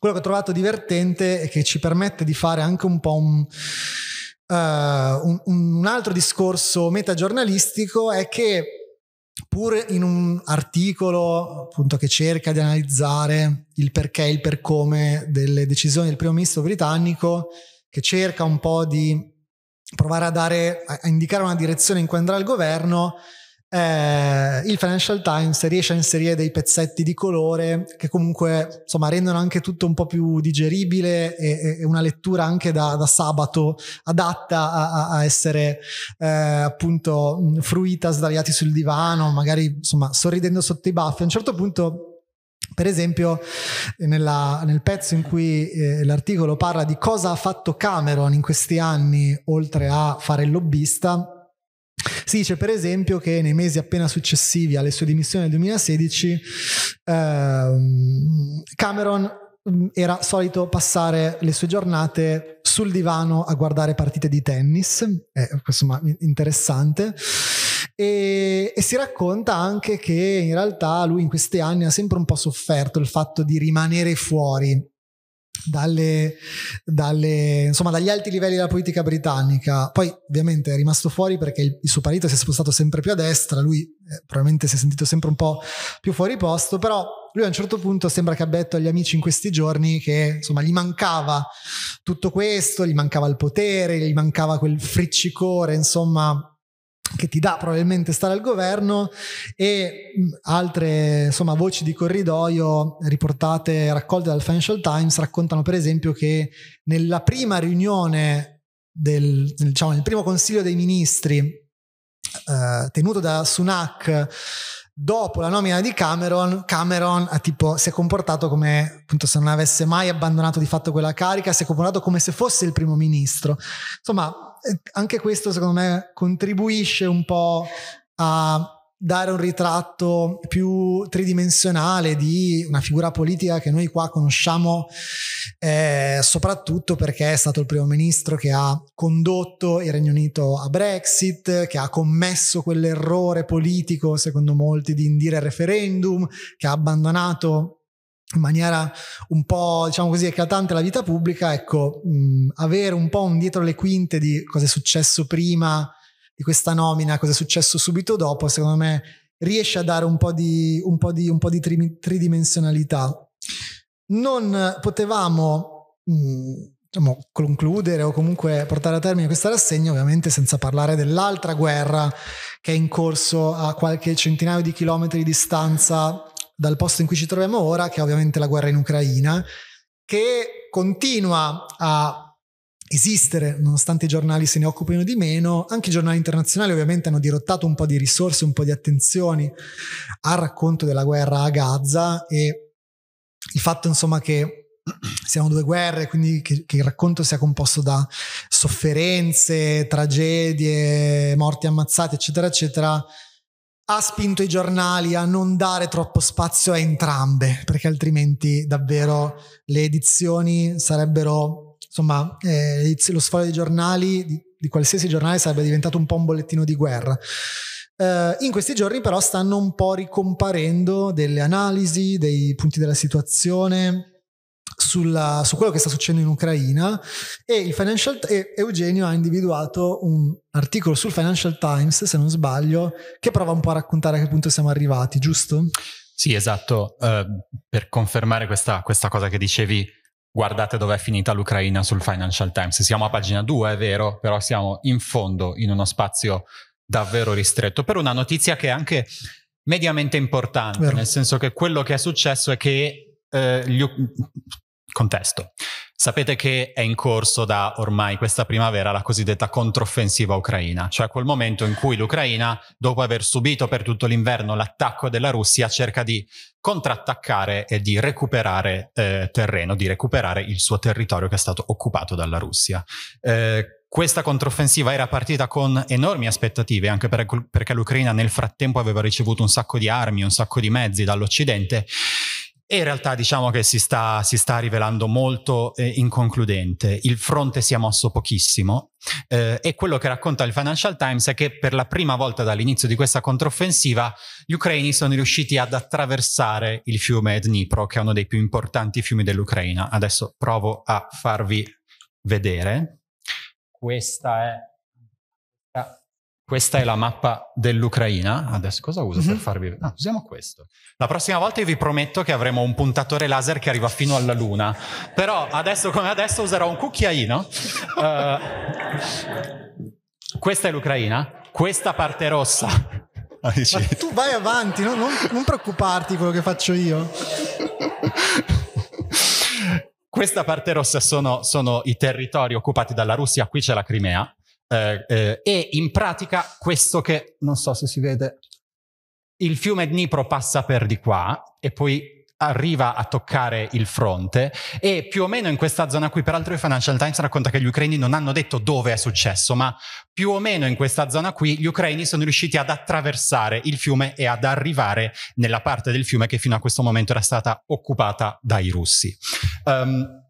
Quello che ho trovato divertente e che ci permette di fare anche un po' un... Uh, un, un, altro discorso metagiornalistico è che pur in un articolo appunto, che cerca di analizzare il perché e il per come delle decisioni del primo ministro britannico, che cerca un po' di provare a, dare, a indicare una direzione in cui andrà il governo, eh, il Financial Times riesce a inserire dei pezzetti di colore che comunque insomma, rendono anche tutto un po' più digeribile e, e una lettura anche da, da sabato adatta a, a essere eh, appunto fruita sdraiati sul divano, magari insomma sorridendo sotto i baffi. A un certo punto per esempio, nella, nel pezzo in cui eh, l'articolo parla di cosa ha fatto Cameron in questi anni, oltre a fare il lobbista, si dice per esempio che nei mesi appena successivi alle sue dimissioni nel 2016, ehm, Cameron mm, era solito passare le sue giornate sul divano a guardare partite di tennis, è eh, insomma interessante e, e, si racconta anche che in realtà lui in questi anni ha sempre un po' sofferto il fatto di rimanere fuori. Dalle, dalle, insomma, dagli alti livelli della politica britannica. Poi, ovviamente, è rimasto fuori perché il, il suo partito si è spostato sempre più a destra. Lui eh, probabilmente si è sentito sempre un po' più fuori posto, però lui a un certo punto sembra che abbia detto agli amici in questi giorni che insomma gli mancava tutto questo, gli mancava il potere, gli mancava quel friccicore, insomma che ti dà probabilmente stare al governo e mm, altre insomma, voci di corridoio riportate, raccolte dal Financial Times, raccontano per esempio che nella prima riunione del diciamo, nel primo consiglio dei ministri eh, tenuto da Sunak dopo la nomina di Cameron, Cameron tipo, si è comportato come appunto, se non avesse mai abbandonato di fatto quella carica, si è comportato come se fosse il primo ministro. Insomma, eh, anche questo secondo me contribuisce un po' a dare un ritratto più tridimensionale di una figura politica che noi qua conosciamo eh, soprattutto perché è stato il primo ministro che ha condotto il Regno Unito a Brexit, che ha commesso quell'errore politico, secondo molti, di indire il referendum, che ha abbandonato in maniera un po' diciamo così eclatante la vita pubblica, ecco, mh, avere un po' un dietro le quinte di cosa è successo prima di questa nomina, cosa è successo subito dopo, secondo me riesce a dare un po' di, un po di, un po di tri, tridimensionalità. Non potevamo mh, mm, diciamo, concludere o comunque portare a termine questa rassegna ovviamente senza parlare dell'altra guerra che è in corso a qualche centinaio di chilometri di distanza dal posto in cui ci troviamo ora, che è ovviamente la guerra in Ucraina, che continua a esistere, nonostante i giornali se ne occupino di meno, anche i giornali internazionali ovviamente hanno dirottato un po' di risorse, un po' di attenzioni al racconto della guerra a Gaza e il fatto insomma che siamo due guerre, quindi che, che il racconto sia composto da sofferenze, tragedie, morti ammazzati, eccetera, eccetera, ha spinto i giornali a non dare troppo spazio a entrambe, perché altrimenti davvero le edizioni sarebbero insomma, eh, lo sfoglio dei giornali, di, di, qualsiasi giornale, sarebbe diventato un po' un bollettino di guerra. Eh, in questi giorni però stanno un po' ricomparendo delle analisi, dei punti della situazione, sulla, su quello che sta succedendo in Ucraina e il Financial e Eugenio ha individuato un articolo sul Financial Times, se non sbaglio, che prova un po' a raccontare a che punto siamo arrivati, giusto? Sì, esatto. Uh, per confermare questa, questa, cosa che dicevi guardate dove è finita l'Ucraina sul Financial Times. Siamo a pagina 2, è vero, però siamo in fondo in uno spazio davvero ristretto per una notizia che è anche mediamente importante, vero. nel senso che quello che è successo è che eh, gli, Contesto. Sapete che è in corso da ormai questa primavera la cosiddetta controffensiva ucraina, cioè quel momento in cui l'Ucraina, dopo aver subito per tutto l'inverno l'attacco della Russia, cerca di contrattaccare e di recuperare eh, terreno, di recuperare il suo territorio che è stato occupato dalla Russia. Eh, questa controffensiva era partita con enormi aspettative, anche per, perché l'Ucraina nel frattempo aveva ricevuto un sacco di armi, un sacco di mezzi dall'Occidente e in realtà diciamo che si sta, si sta rivelando molto eh, inconcludente. Il fronte si è mosso pochissimo eh, e quello che racconta il Financial Times è che per la prima volta dall'inizio di questa controffensiva gli ucraini sono riusciti ad attraversare il fiume Dnipro, che è uno dei più importanti fiumi dell'Ucraina. Adesso provo a farvi vedere. Questa è questa è la mappa dell'Ucraina. Adesso cosa uso mm-hmm. per mhm. farvi vedere? Ah, usiamo questo. La prossima volta io vi prometto che avremo un puntatore laser che arriva fino alla Luna. Però adesso come adesso userò un cucchiaino. Uh, questa è l'Ucraina. Questa parte rossa. Ah, tu vai avanti, no? non, non preoccuparti di quello che faccio io. Questa parte rossa sono, sono, i territori occupati dalla Russia, qui c'è la Crimea. Eh, eh, e in pratica questo che non so se si vede, il fiume Dnipro passa per di qua e poi arriva a toccare il fronte e più o meno in questa zona qui, peraltro il Financial Times racconta che gli ucraini non hanno detto dove è successo, ma più o meno in questa zona qui gli ucraini sono riusciti ad attraversare il fiume e ad arrivare nella parte del fiume che fino a questo momento era stata occupata dai russi. Um,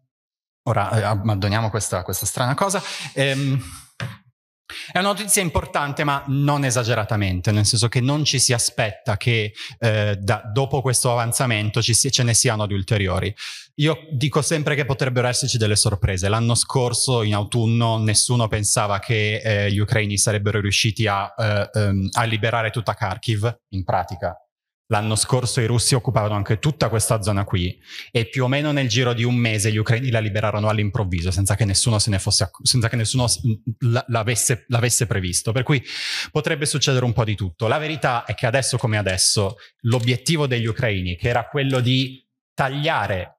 ora eh, abbandoniamo questa, questa strana cosa. Um, è una notizia importante, ma non esageratamente, nel senso che non ci si aspetta che eh, da, dopo questo avanzamento ci si, ce ne siano di ulteriori. Io dico sempre che potrebbero esserci delle sorprese. L'anno scorso, in autunno, nessuno pensava che eh, gli ucraini sarebbero riusciti a, eh, ehm, a liberare tutta Kharkiv, in pratica L'anno scorso i russi occupavano anche tutta questa zona qui e più o meno nel giro di un mese gli ucraini la liberarono all'improvviso senza che nessuno, se ne fosse, senza che nessuno l'avesse, l'avesse previsto. Per cui potrebbe succedere un po' di tutto. La verità è che adesso come adesso l'obiettivo degli ucraini, che era quello di tagliare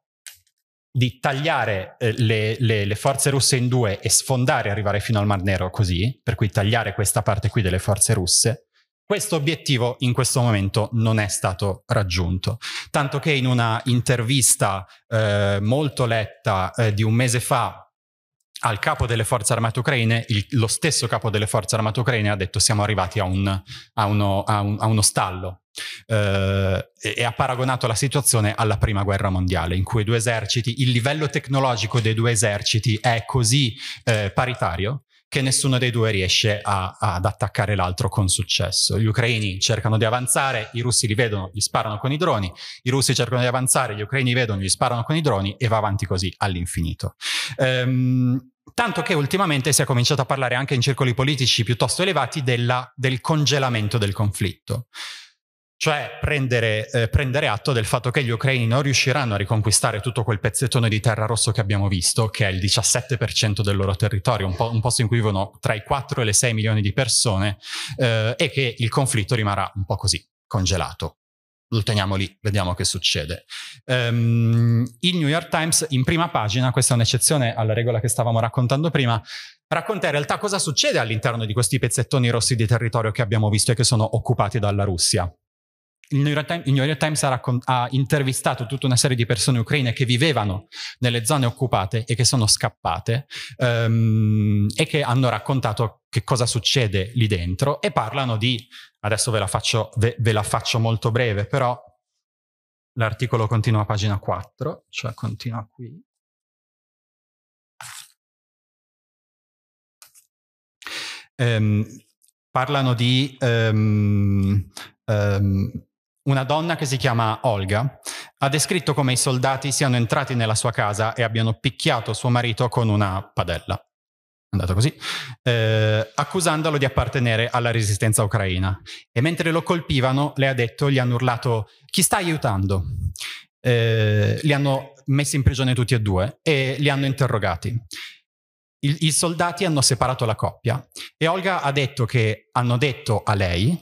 di tagliare eh, le, le, le, forze russe in due e sfondare arrivare fino al Mar Nero così, per cui tagliare questa parte qui delle forze russe, questo obiettivo in questo momento non è stato raggiunto, tanto che in una intervista eh, molto letta eh, di un mese fa al capo delle forze armate ucraine, il, lo stesso capo delle forze armate ucraine ha detto siamo arrivati a, un, a, uno, a, un, a uno, stallo eh, e, e ha paragonato la situazione alla prima guerra mondiale in cui due eserciti, il livello tecnologico dei due eserciti è così eh, paritario che nessuno dei due riesce a, ad attaccare l'altro con successo. Gli ucraini cercano di avanzare, i russi li vedono, gli sparano con i droni, i russi cercano di avanzare, gli ucraini vedono, gli sparano con i droni e va avanti così all'infinito. Ehm, tanto che ultimamente si è cominciato a parlare anche in circoli politici piuttosto elevati della, del congelamento del conflitto cioè prendere, eh, prendere, atto del fatto che gli ucraini non riusciranno a riconquistare tutto quel pezzettone di terra rosso che abbiamo visto, che è il 17% del loro territorio, un, po- un posto in cui vivono tra i 4 e le 6 milioni di persone, eh, e che il conflitto rimarrà un po' così, congelato. Lo teniamo lì, vediamo che succede. Um, il New York Times, in prima pagina, questa è un'eccezione alla regola che stavamo raccontando prima, racconta in realtà cosa succede all'interno di questi pezzettoni rossi di territorio che abbiamo visto e che sono occupati dalla Russia il New York Times, New York Times ha, raccont- ha, intervistato tutta una serie di persone ucraine che vivevano nelle zone occupate e che sono scappate um, e che hanno raccontato che cosa succede lì dentro e parlano di, adesso ve la faccio, ve, ve la faccio molto breve, però l'articolo continua a pagina 4, cioè continua qui. Um, parlano di um, um, una donna che si chiama Olga ha descritto come i soldati siano entrati nella sua casa e abbiano picchiato suo marito con una padella. È Andata così, eh, accusandolo di appartenere alla resistenza ucraina. E mentre lo colpivano, le ha detto, gli hanno urlato: Chi sta aiutando? Eh, li hanno messi in prigione tutti e due e li hanno interrogati. I soldati hanno separato la coppia e Olga ha detto che hanno detto a lei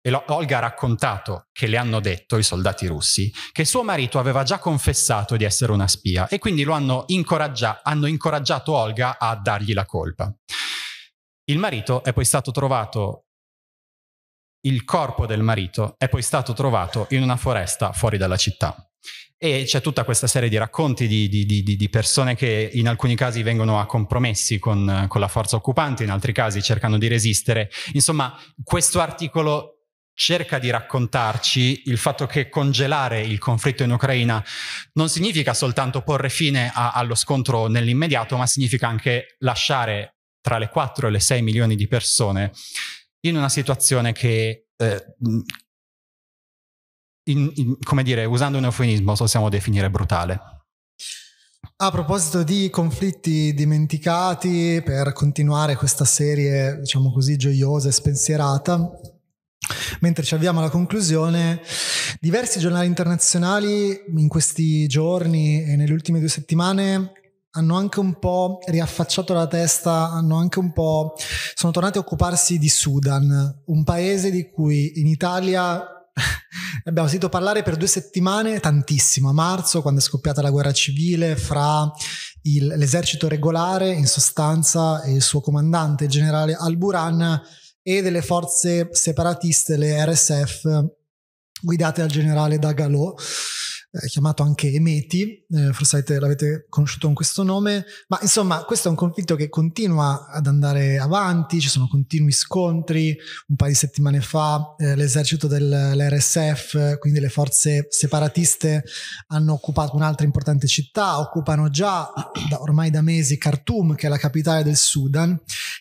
e Olga ha raccontato che le hanno detto i soldati russi che suo marito aveva già confessato di essere una spia e quindi lo hanno, incoraggia- hanno incoraggiato Olga a dargli la colpa. Il marito è poi stato trovato, il corpo del marito è poi stato trovato in una foresta fuori dalla città. E c'è tutta questa serie di racconti di, di, di, di persone che in alcuni casi vengono a compromessi con, con la forza occupante, in altri casi cercano di resistere. Insomma, questo articolo cerca di raccontarci il fatto che congelare il conflitto in Ucraina non significa soltanto porre fine a, allo scontro nell'immediato, ma significa anche lasciare tra le 4 e le 6 milioni di persone in una situazione che, eh, in, in, come dire, usando un eufemismo, possiamo definire brutale. A proposito di conflitti dimenticati, per continuare questa serie, diciamo così, gioiosa e spensierata, Mentre ci avviamo alla conclusione, diversi giornali internazionali in questi giorni e nelle ultime due settimane hanno anche un po' riaffacciato la testa, hanno anche un po' sono tornati a occuparsi di Sudan, un paese di cui in Italia abbiamo sentito parlare per due settimane tantissimo, a marzo quando è scoppiata la guerra civile fra il, l'esercito regolare in sostanza e il suo comandante, il generale Al-Buran e delle forze separatiste, le RSF, guidate dal generale Dagalò eh, chiamato anche Emeti, eh, forse l'avete conosciuto con questo nome, ma insomma questo è un conflitto che continua ad andare avanti, ci sono continui scontri, un paio di settimane fa eh, l'esercito dell'RSF, quindi le forze separatiste, hanno occupato un'altra importante città, occupano già da, ormai da mesi Khartoum, che è la capitale del Sudan,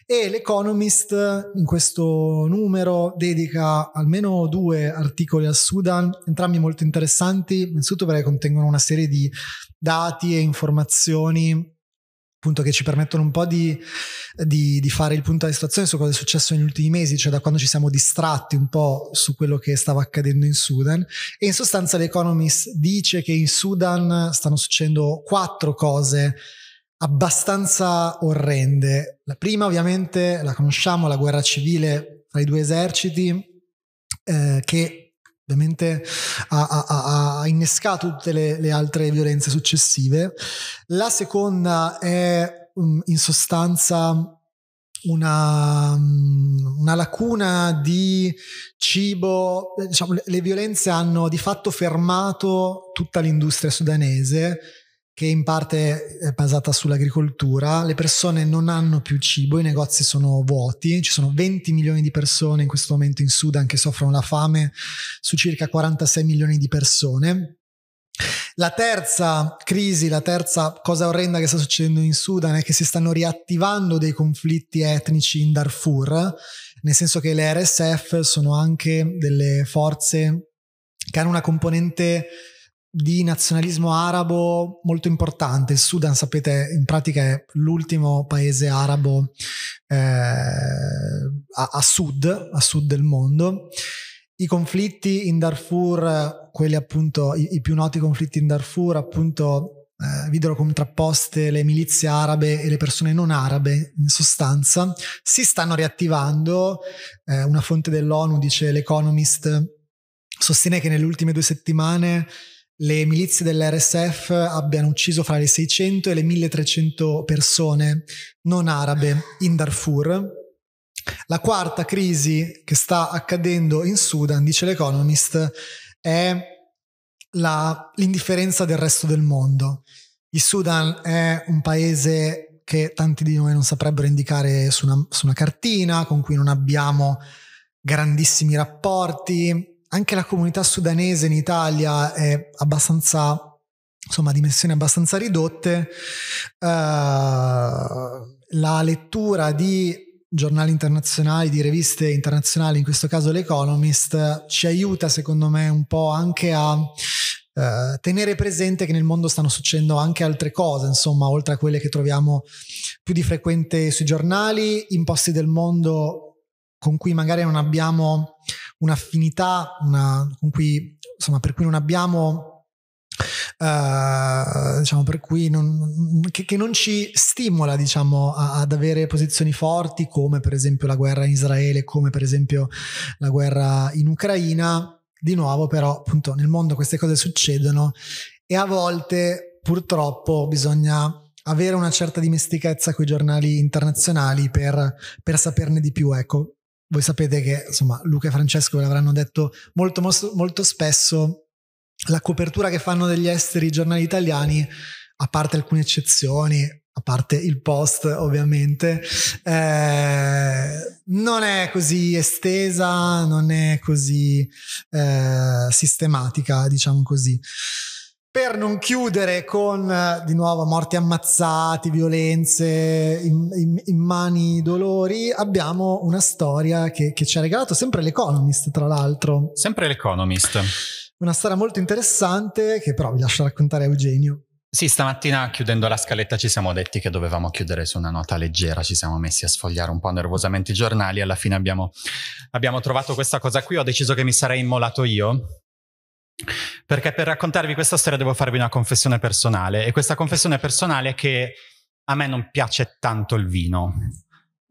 e l'Economist in questo numero dedica almeno due articoli al Sudan, entrambi molto interessanti, soprattutto perché contengono una serie di dati e informazioni appunto che ci permettono un po' di, di, di fare il punto della situazione su cosa è successo negli ultimi mesi, cioè da quando ci siamo distratti un po' su quello che stava accadendo in Sudan. E in sostanza l'Economist dice che in Sudan stanno succedendo quattro cose abbastanza orrende. La prima ovviamente la conosciamo, la guerra civile tra i due eserciti, eh, che ovviamente ha, ha, ha, innescato tutte le, le, altre violenze successive. La seconda è mm, in sostanza una, mm, una lacuna di cibo, eh, diciamo, le violenze hanno di fatto fermato tutta l'industria sudanese che in parte è basata sull'agricoltura, le persone non hanno più cibo, i negozi sono vuoti, ci sono 20 milioni di persone in questo momento in Sudan che soffrono la fame su circa 46 milioni di persone. La terza crisi, la terza cosa orrenda che sta succedendo in Sudan è che si stanno riattivando dei conflitti etnici in Darfur, nel senso che le RSF sono anche delle forze che hanno una componente di nazionalismo arabo molto importante. Il Sudan, sapete, in pratica è l'ultimo paese arabo eh, a, a, sud, a sud del mondo. I conflitti in Darfur, quelli appunto, i, i più noti conflitti in Darfur, appunto, eh, videro contrapposte le milizie arabe e le persone non arabe, in sostanza, si stanno riattivando. Eh, una fonte dell'ONU dice, l'Economist, sostiene che nelle ultime due settimane le milizie dell'RSF abbiano ucciso fra le 600 e le 1300 persone non arabe in Darfur. La quarta crisi che sta accadendo in Sudan, dice l'Economist, è la, l'indifferenza del resto del mondo. Il Sudan è un paese che tanti di noi non saprebbero indicare su una, su una cartina, con cui non abbiamo grandissimi rapporti, anche la comunità sudanese in Italia è abbastanza insomma dimensioni abbastanza ridotte, uh, la lettura di giornali internazionali, di riviste internazionali, in questo caso l'Economist, ci aiuta secondo me un po' anche a uh, tenere presente che nel mondo stanno succedendo anche altre cose, insomma, oltre a quelle che troviamo più di frequente sui giornali, in posti del mondo con cui magari non abbiamo un'affinità una, cui, insomma, per cui non abbiamo Uh, diciamo per cui non, che, che, non ci stimola diciamo a, ad avere posizioni forti come per esempio la guerra in Israele come per esempio la guerra in Ucraina di nuovo però appunto nel mondo queste cose succedono e a volte purtroppo bisogna avere una certa dimestichezza con i giornali internazionali per, per saperne di più ecco voi sapete che insomma Luca e Francesco ve l'avranno detto molto, molto spesso la copertura che fanno degli esteri i giornali italiani a parte alcune eccezioni a parte il post ovviamente, eh, non è così estesa, non è così eh, sistematica, diciamo così per non chiudere con eh, di nuovo morti ammazzati, violenze, immani dolori, abbiamo una storia che, che ci ha regalato sempre l'Economist, tra l'altro. Sempre l'Economist. Una storia molto interessante che però vi lascio raccontare a Eugenio. Sì, stamattina chiudendo la scaletta ci siamo detti che dovevamo chiudere su una nota leggera, ci siamo messi a sfogliare un po' nervosamente i giornali, alla fine abbiamo, abbiamo trovato questa cosa qui, ho deciso che mi sarei immolato io perché per raccontarvi questa storia devo farvi una confessione personale e questa confessione personale è che a me non piace tanto il vino.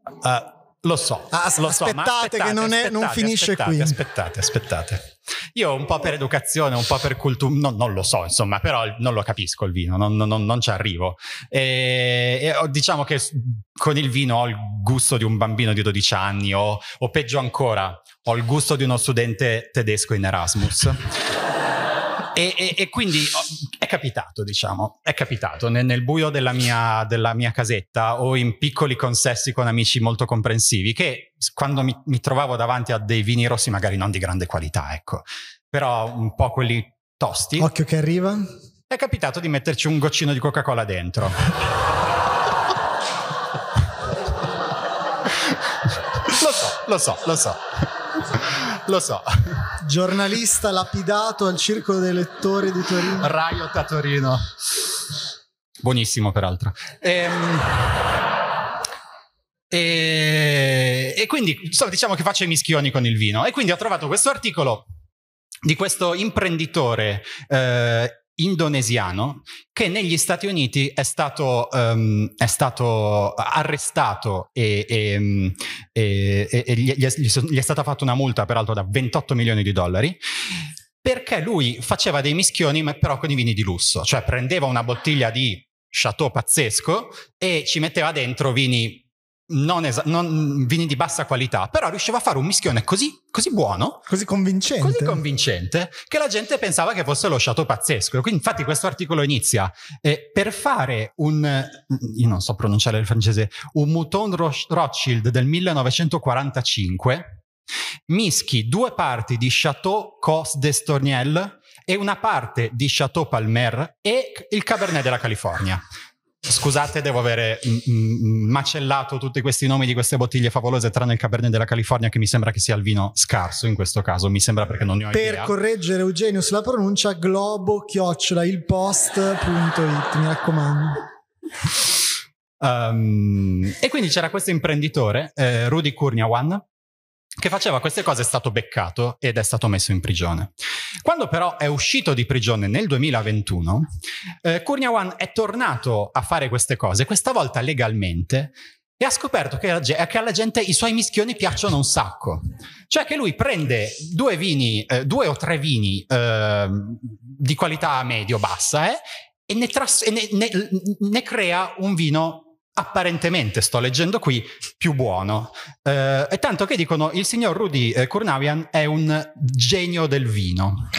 Uh, lo so, ah, lo so, aspettate, aspettate che non, è, aspettate, non finisce aspettate, qui. Aspettate, aspettate. Io un po' per educazione, un po' per cultura, no, non lo so, insomma, però non lo capisco il vino, non, non, non ci arrivo. E, e, diciamo che con il vino ho il gusto di un bambino di 12 anni o, o peggio ancora, ho il gusto di uno studente tedesco in Erasmus e, e, e, quindi oh, è capitato, diciamo, è capitato nel, nel buio della mia, della mia, casetta o in piccoli consessi con amici molto comprensivi che quando mi, mi trovavo davanti a dei vini rossi magari non di grande qualità, ecco, però un po' quelli tosti. Occhio che arriva. È capitato di metterci un goccino di Coca-Cola dentro. lo so, lo so, lo so. Lo so. Giornalista lapidato al Circolo dei Lettori di Torino. Riot a Torino. Buonissimo, peraltro. Ehm... E... e, quindi insomma, diciamo che faccio i mischioni con il vino. E quindi ho trovato questo articolo di questo imprenditore eh, indonesiano che negli Stati Uniti è stato, um, è stato arrestato e, e, e, e gli, è, gli è stata fatta una multa peraltro da 28 milioni di dollari perché lui faceva dei mischioni ma però con i vini di lusso, cioè prendeva una bottiglia di chateau pazzesco e ci metteva dentro vini non, es- non, vini di bassa qualità, però riusciva a fare un mischione così, così buono, così convincente. così convincente, che la gente pensava che fosse lo sciato pazzesco. Quindi, infatti, questo articolo inizia eh, per fare un, mm, io non so pronunciare il francese, un Mouton Rothschild del 1945, mischi due parti di Chateau Cos d'Estorniel e una parte di Chateau Palmer e il Cabernet della California. Scusate, devo avere m- mm, m- mm, mm, macellato tutti questi nomi di queste bottiglie favolose, tranne il Cabernet della California, che mi sembra che sia il vino scarso in questo caso. Mi sembra perché non ne ho per idea. Per correggere Eugenio sulla pronuncia, globo chiocciola ilpost.it, mi raccomando. Um, e quindi c'era questo imprenditore, eh, Rudy Kurniawan, che faceva queste cose è stato beccato ed è stato messo in prigione. Quando però è uscito di prigione nel 2021, eh, Kurniawan è tornato a fare queste cose, questa volta legalmente, e ha scoperto che, che, alla gente i suoi mischioni piacciono un sacco. Cioè che lui prende due vini, eh, due o tre vini eh, di qualità medio-bassa eh, e, ne, tras- e ne, ne, ne crea un vino apparentemente, sto leggendo qui, più buono. Eh, e tanto che dicono il signor Rudy eh, Kurnavian è un genio del vino.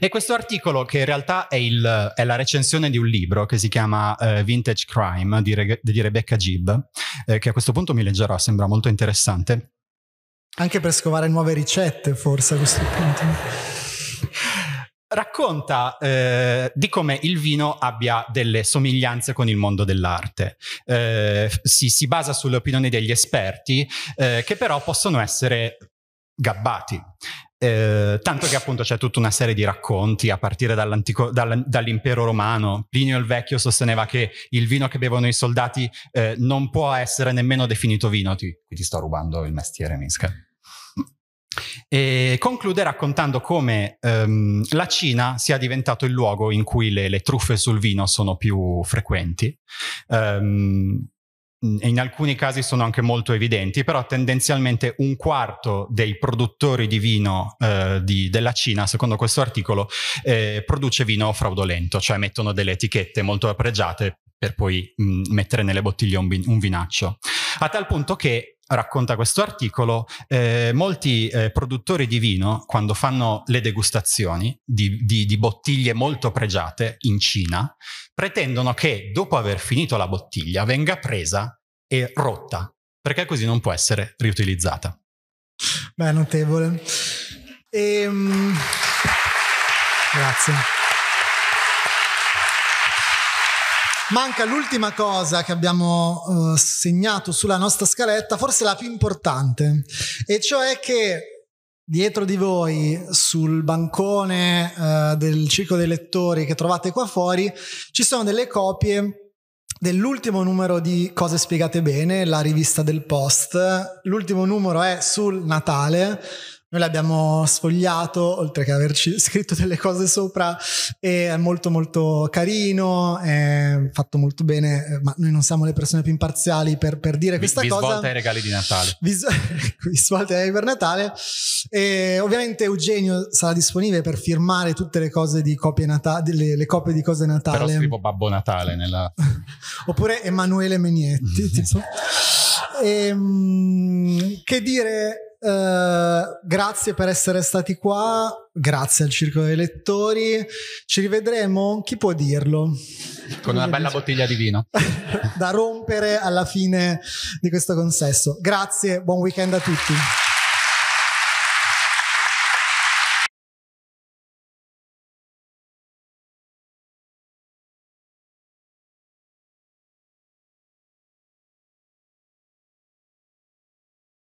E questo articolo, che in realtà è, il, è, la recensione di un libro che si chiama uh, Vintage Crime di, Re- di Rebecca Gibb, eh, che a questo punto mi leggerò, sembra molto interessante. Anche per scovare nuove ricette, forse a questo punto racconta eh, di come il vino abbia delle somiglianze con il mondo dell'arte. Eh, si, si, basa sulle opinioni degli esperti eh, che però possono essere gabbati. Eh, tanto che appunto c'è tutta una serie di racconti a partire dall dall'impero romano. Plinio il Vecchio sosteneva che il vino che bevono i soldati eh, non può essere nemmeno definito vino. Ti, qui ti sto rubando il mestiere, Misca. E conclude raccontando come ehm, la Cina sia diventato il luogo in cui le, le truffe sul vino sono più frequenti. Um, in alcuni casi sono anche molto evidenti, però tendenzialmente un quarto dei produttori di vino eh, di, della Cina, secondo questo articolo, eh, produce vino fraudolento, cioè mettono delle etichette molto apregiate per poi mh, mm, mettere nelle bottiglie un, un vinaccio. A tal punto che racconta questo articolo, eh, molti eh, produttori di vino, quando fanno le degustazioni di, di, di, bottiglie molto pregiate in Cina, pretendono che dopo aver finito la bottiglia venga presa e rotta, perché così non può essere riutilizzata. Beh, notevole. Ehm... Grazie. Manca l'ultima cosa che abbiamo uh, segnato sulla nostra scaletta, forse la più importante, e cioè che dietro di voi, sul bancone uh, del circo dei lettori che trovate qua fuori, ci sono delle copie dell'ultimo numero di Cose spiegate bene, la rivista del Post. L'ultimo numero è sul Natale noi l'abbiamo sfogliato, oltre che averci scritto delle cose sopra, è molto molto carino, è fatto molto bene, eh, ma noi non siamo le persone più imparziali per, per dire vi, questa vi cosa. Svolta ai regali di Natale. Vi, vi svolta ai regali per Natale. E ovviamente Eugenio sarà disponibile per firmare tutte le cose di copie Natale, le, le copie di cose Natale. Però scrivo Babbo Natale nella... Oppure Emanuele Menietti, tipo. E, ehm, che dire eh, grazie per essere stati qua, grazie al Circolo dei Lettori. Ci rivedremo, chi può dirlo? Con una bella bottiglia di vino. da rompere alla fine di questo consesso. Grazie, buon weekend a tutti.